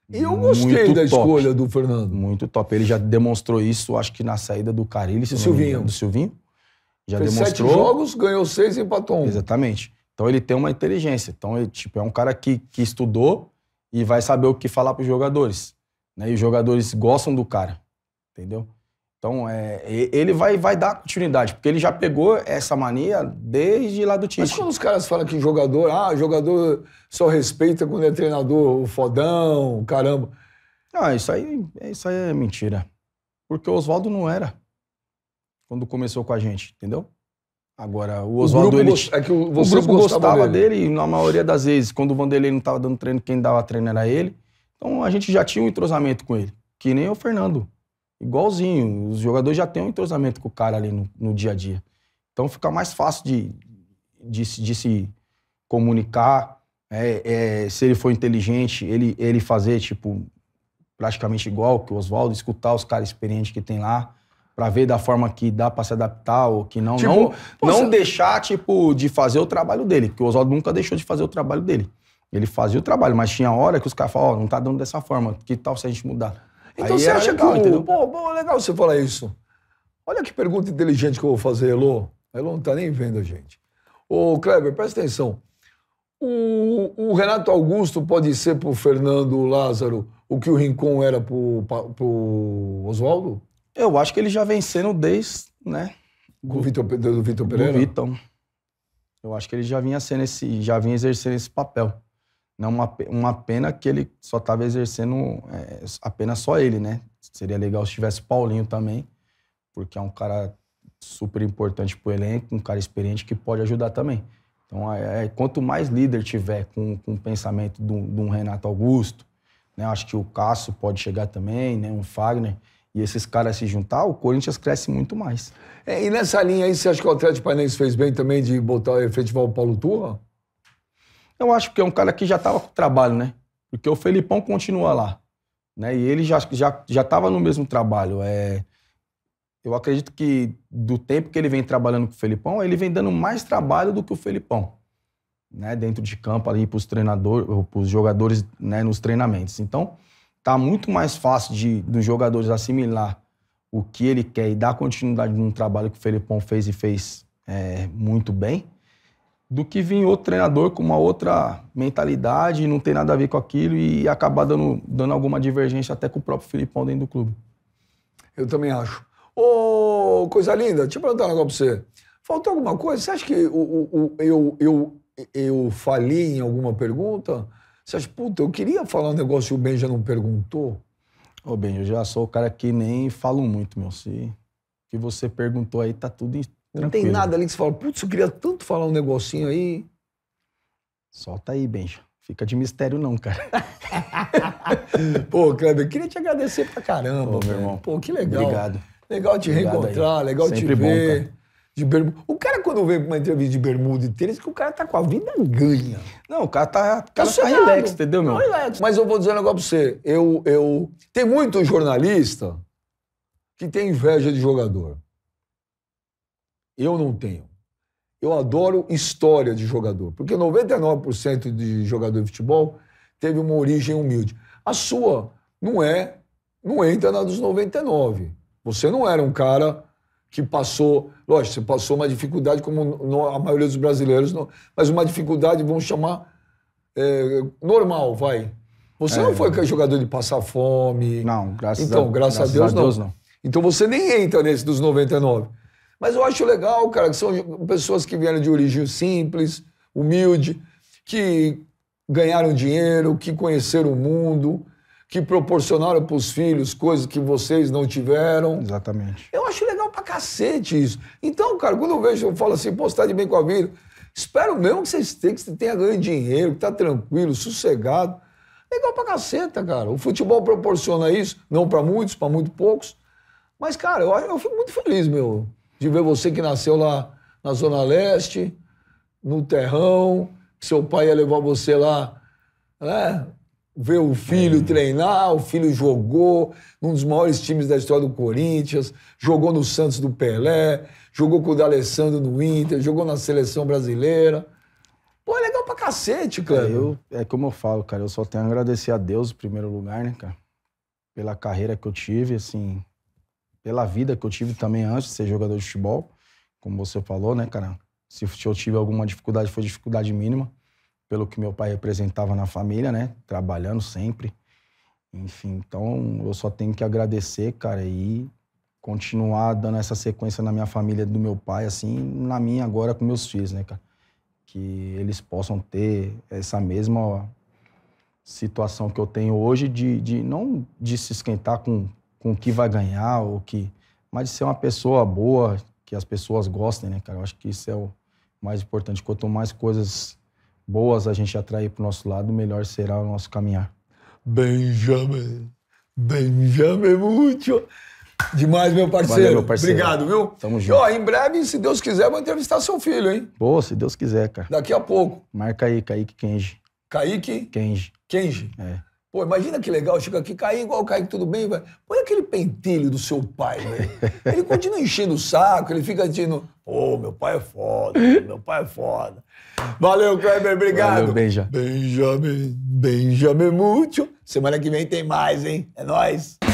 E eu gostei da top, escolha do Fernando. Muito top. Ele já demonstrou isso, acho que na saída do Carilli. Do Silvinho. do Silvinho já Fez demonstrou. Sete jogos, ganhou seis e empatou um. Exatamente. Então ele tem uma inteligência. Então, ele, tipo, é um cara que, que estudou e vai saber o que falar para os jogadores. Né? E os jogadores gostam do cara. Entendeu? Então, é, ele vai, vai dar continuidade, porque ele já pegou essa mania desde lá do time Mas quando os caras falam que jogador, ah, jogador só respeita quando é treinador, o fodão, caramba. Ah, isso aí, isso aí é mentira. Porque o Oswaldo não era quando começou com a gente, entendeu? Agora, o Oswaldo, ele... É que o, o grupo gostava dele. dele. e na maioria das vezes, quando o Vanderlei não estava dando treino, quem dava treino era ele. Então a gente já tinha um entrosamento com ele, que nem o Fernando. Igualzinho, os jogadores já têm um entrosamento com o cara ali no, no dia a dia. Então fica mais fácil de, de, de se comunicar. É, é, se ele for inteligente, ele, ele fazer, tipo, praticamente igual que o Oswaldo, escutar os caras experientes que tem lá para ver da forma que dá para se adaptar ou que não. Tipo, não não deixar, tipo, de fazer o trabalho dele, porque o Oswaldo nunca deixou de fazer o trabalho dele. Ele fazia o trabalho, mas tinha hora que os caras falavam, ó, oh, não tá dando dessa forma, que tal se a gente mudar? Então Aí você acha legal, que. O... Pô, pô, legal você falar isso. Olha que pergunta inteligente que eu vou fazer, Elô. Elô não tá nem vendo a gente. Ô, Kleber, presta atenção. O, o, Renato Augusto pode ser pro Fernando Lázaro o que o Rincon era pro, pro Oswaldo? Eu acho que ele já vem sendo desde, né? O Vitor, do Vitor Pereira? Do Vitor. Eu acho que ele já vinha sendo esse, já vinha exercendo esse papel. Não né, uma, uma pena que ele só estava exercendo é, apenas só ele, né? Seria legal se tivesse Paulinho também, porque é um cara super importante pro elenco, um cara experiente que pode ajudar também. Então, é, é quanto mais líder tiver com, com o pensamento de um Renato Augusto, né? Acho que o Cássio pode chegar também, né? Um Fagner e esses caras se juntar, o Corinthians cresce muito mais. É, e nessa linha aí, você acha que o Atlético Paranaense fez bem também de botar, efetivar o Paulo Turra? Eu acho que é um cara que já estava com trabalho, né? Porque o Felipão continua lá, né? E ele já já já estava no mesmo trabalho. É, eu acredito que do tempo que ele vem trabalhando com o Felipão, ele vem dando mais trabalho do que o Felipão, né? Dentro de campo ali para os treinadores, para os jogadores, né? Nos treinamentos. Então tá muito mais fácil de, dos jogadores assimilar o que ele quer e dar continuidade num trabalho que o Felipão fez e fez é, muito bem, do que vir outro treinador com uma outra mentalidade, não tem nada a ver com aquilo e acabar dando, dando alguma divergência até com o próprio Felipão dentro do clube. Eu também acho. Ô, coisa linda, deixa eu perguntar um negócio pra você. Faltou alguma coisa? Você acha que o, o, o eu, eu, eu falei em alguma pergunta? Você acha, puta, eu queria falar um negócio e o Ben já não perguntou? Ô, Ben, eu já sou o cara que nem falo muito, meu. Se que você perguntou aí, tá tudo tranquilo. Não tem nada ali que você fala, putz, eu queria tanto falar um negocinho aí. Solta aí, Benja. Fica de mistério não, cara. *laughs* Pô, Kleber, eu queria te agradecer pra caramba, Pô, meu irmão. Pô, que legal. Obrigado. Legal te Obrigado reencontrar, aí. legal Sempre te ver. Bom, de bermuda. O cara, quando vem pra uma entrevista de bermuda e tênis, é que o cara tá com a vida ganha. Não, o cara tá, o cara tá relax, entendeu, meu? Relax. Tá Mas eu vou dizer um negócio pra você. Eu, eu... Tem muito jornalista que tem inveja de jogador. Eu não tenho. Eu adoro história de jogador, porque 99% de jogador de futebol teve uma origem humilde. A sua não é, não entra na dos 99. Você não era um cara que passou, lógico, você passou uma dificuldade como a maioria dos brasileiros, mas uma dificuldade, vamos chamar, é, normal, vai. Você é, não foi jogador de passar fome. Não, graças, então, a, graças, graças a, Deus, a Deus não. não. Então você nem entra nesse dos 99. Mas eu acho legal, cara, que são pessoas que vieram de origem simples, humilde, que ganharam dinheiro, que conheceram o mundo, que proporcionaram para os filhos coisas que vocês não tiveram. Exatamente. Eu acho legal pra cacete isso. Então, cara, quando eu vejo, eu falo assim, pô, você tá de bem com a vida. Espero mesmo que vocês tenham, que você tenha ganho dinheiro, que tá tranquilo, sossegado. Legal pra caceta, cara. O futebol proporciona isso, não para muitos, para muito poucos. Mas, cara, eu, eu fico muito feliz, meu, de ver você que nasceu lá na Zona Leste, no Terrão, que seu pai ia levar você lá, né? ver o filho é. treinar, o filho jogou num dos maiores times da história do Corinthians, jogou no Santos do Pelé, jogou com o D'Alessandro no Inter, jogou na seleção brasileira. Pô, é legal pra cacete, cara. É, eu, é como eu falo, cara, eu só tenho a agradecer a Deus em primeiro lugar, né, cara? Pela carreira que eu tive, assim, pela vida que eu tive também antes de ser jogador de futebol, como você falou, né, cara? Se eu tive alguma dificuldade, foi dificuldade mínima pelo que meu pai representava na família, né? Trabalhando sempre. Enfim, então eu só tenho que agradecer, cara, e continuar dando essa sequência na minha família, do meu pai, assim, na minha agora com meus filhos, né, cara? Que eles possam ter essa mesma situação que eu tenho hoje de, de não de se esquentar com, com o que vai ganhar ou que mas de ser uma pessoa boa que as pessoas gostem né cara eu acho que isso é o mais importante quanto mais coisas boas a gente atrair para o nosso lado, melhor será o nosso caminhar. Benjamin, Benjamin muito, Demais, meu parceiro. Valeu, meu parceiro. Obrigado, viu? Tamo junto. E, ó, em breve, se Deus quiser, vou entrevistar seu filho, hein? Boa, se Deus quiser, cara. Daqui a pouco. Marca aí, Kaique Kenji. Kaique? Kenji. Kenji. É. Pô, imagina que legal, chega aqui, cair igual cair, tudo bem. Vai. Põe aquele pentelho do seu pai, velho. Né? Ele continua enchendo o saco, ele fica dizendo: Pô, meu pai é foda, meu pai é foda. Valeu, Kleber, obrigado. Valeu, beija. Benjamin, Benjamin Múcio. Semana que vem tem mais, hein? É nóis.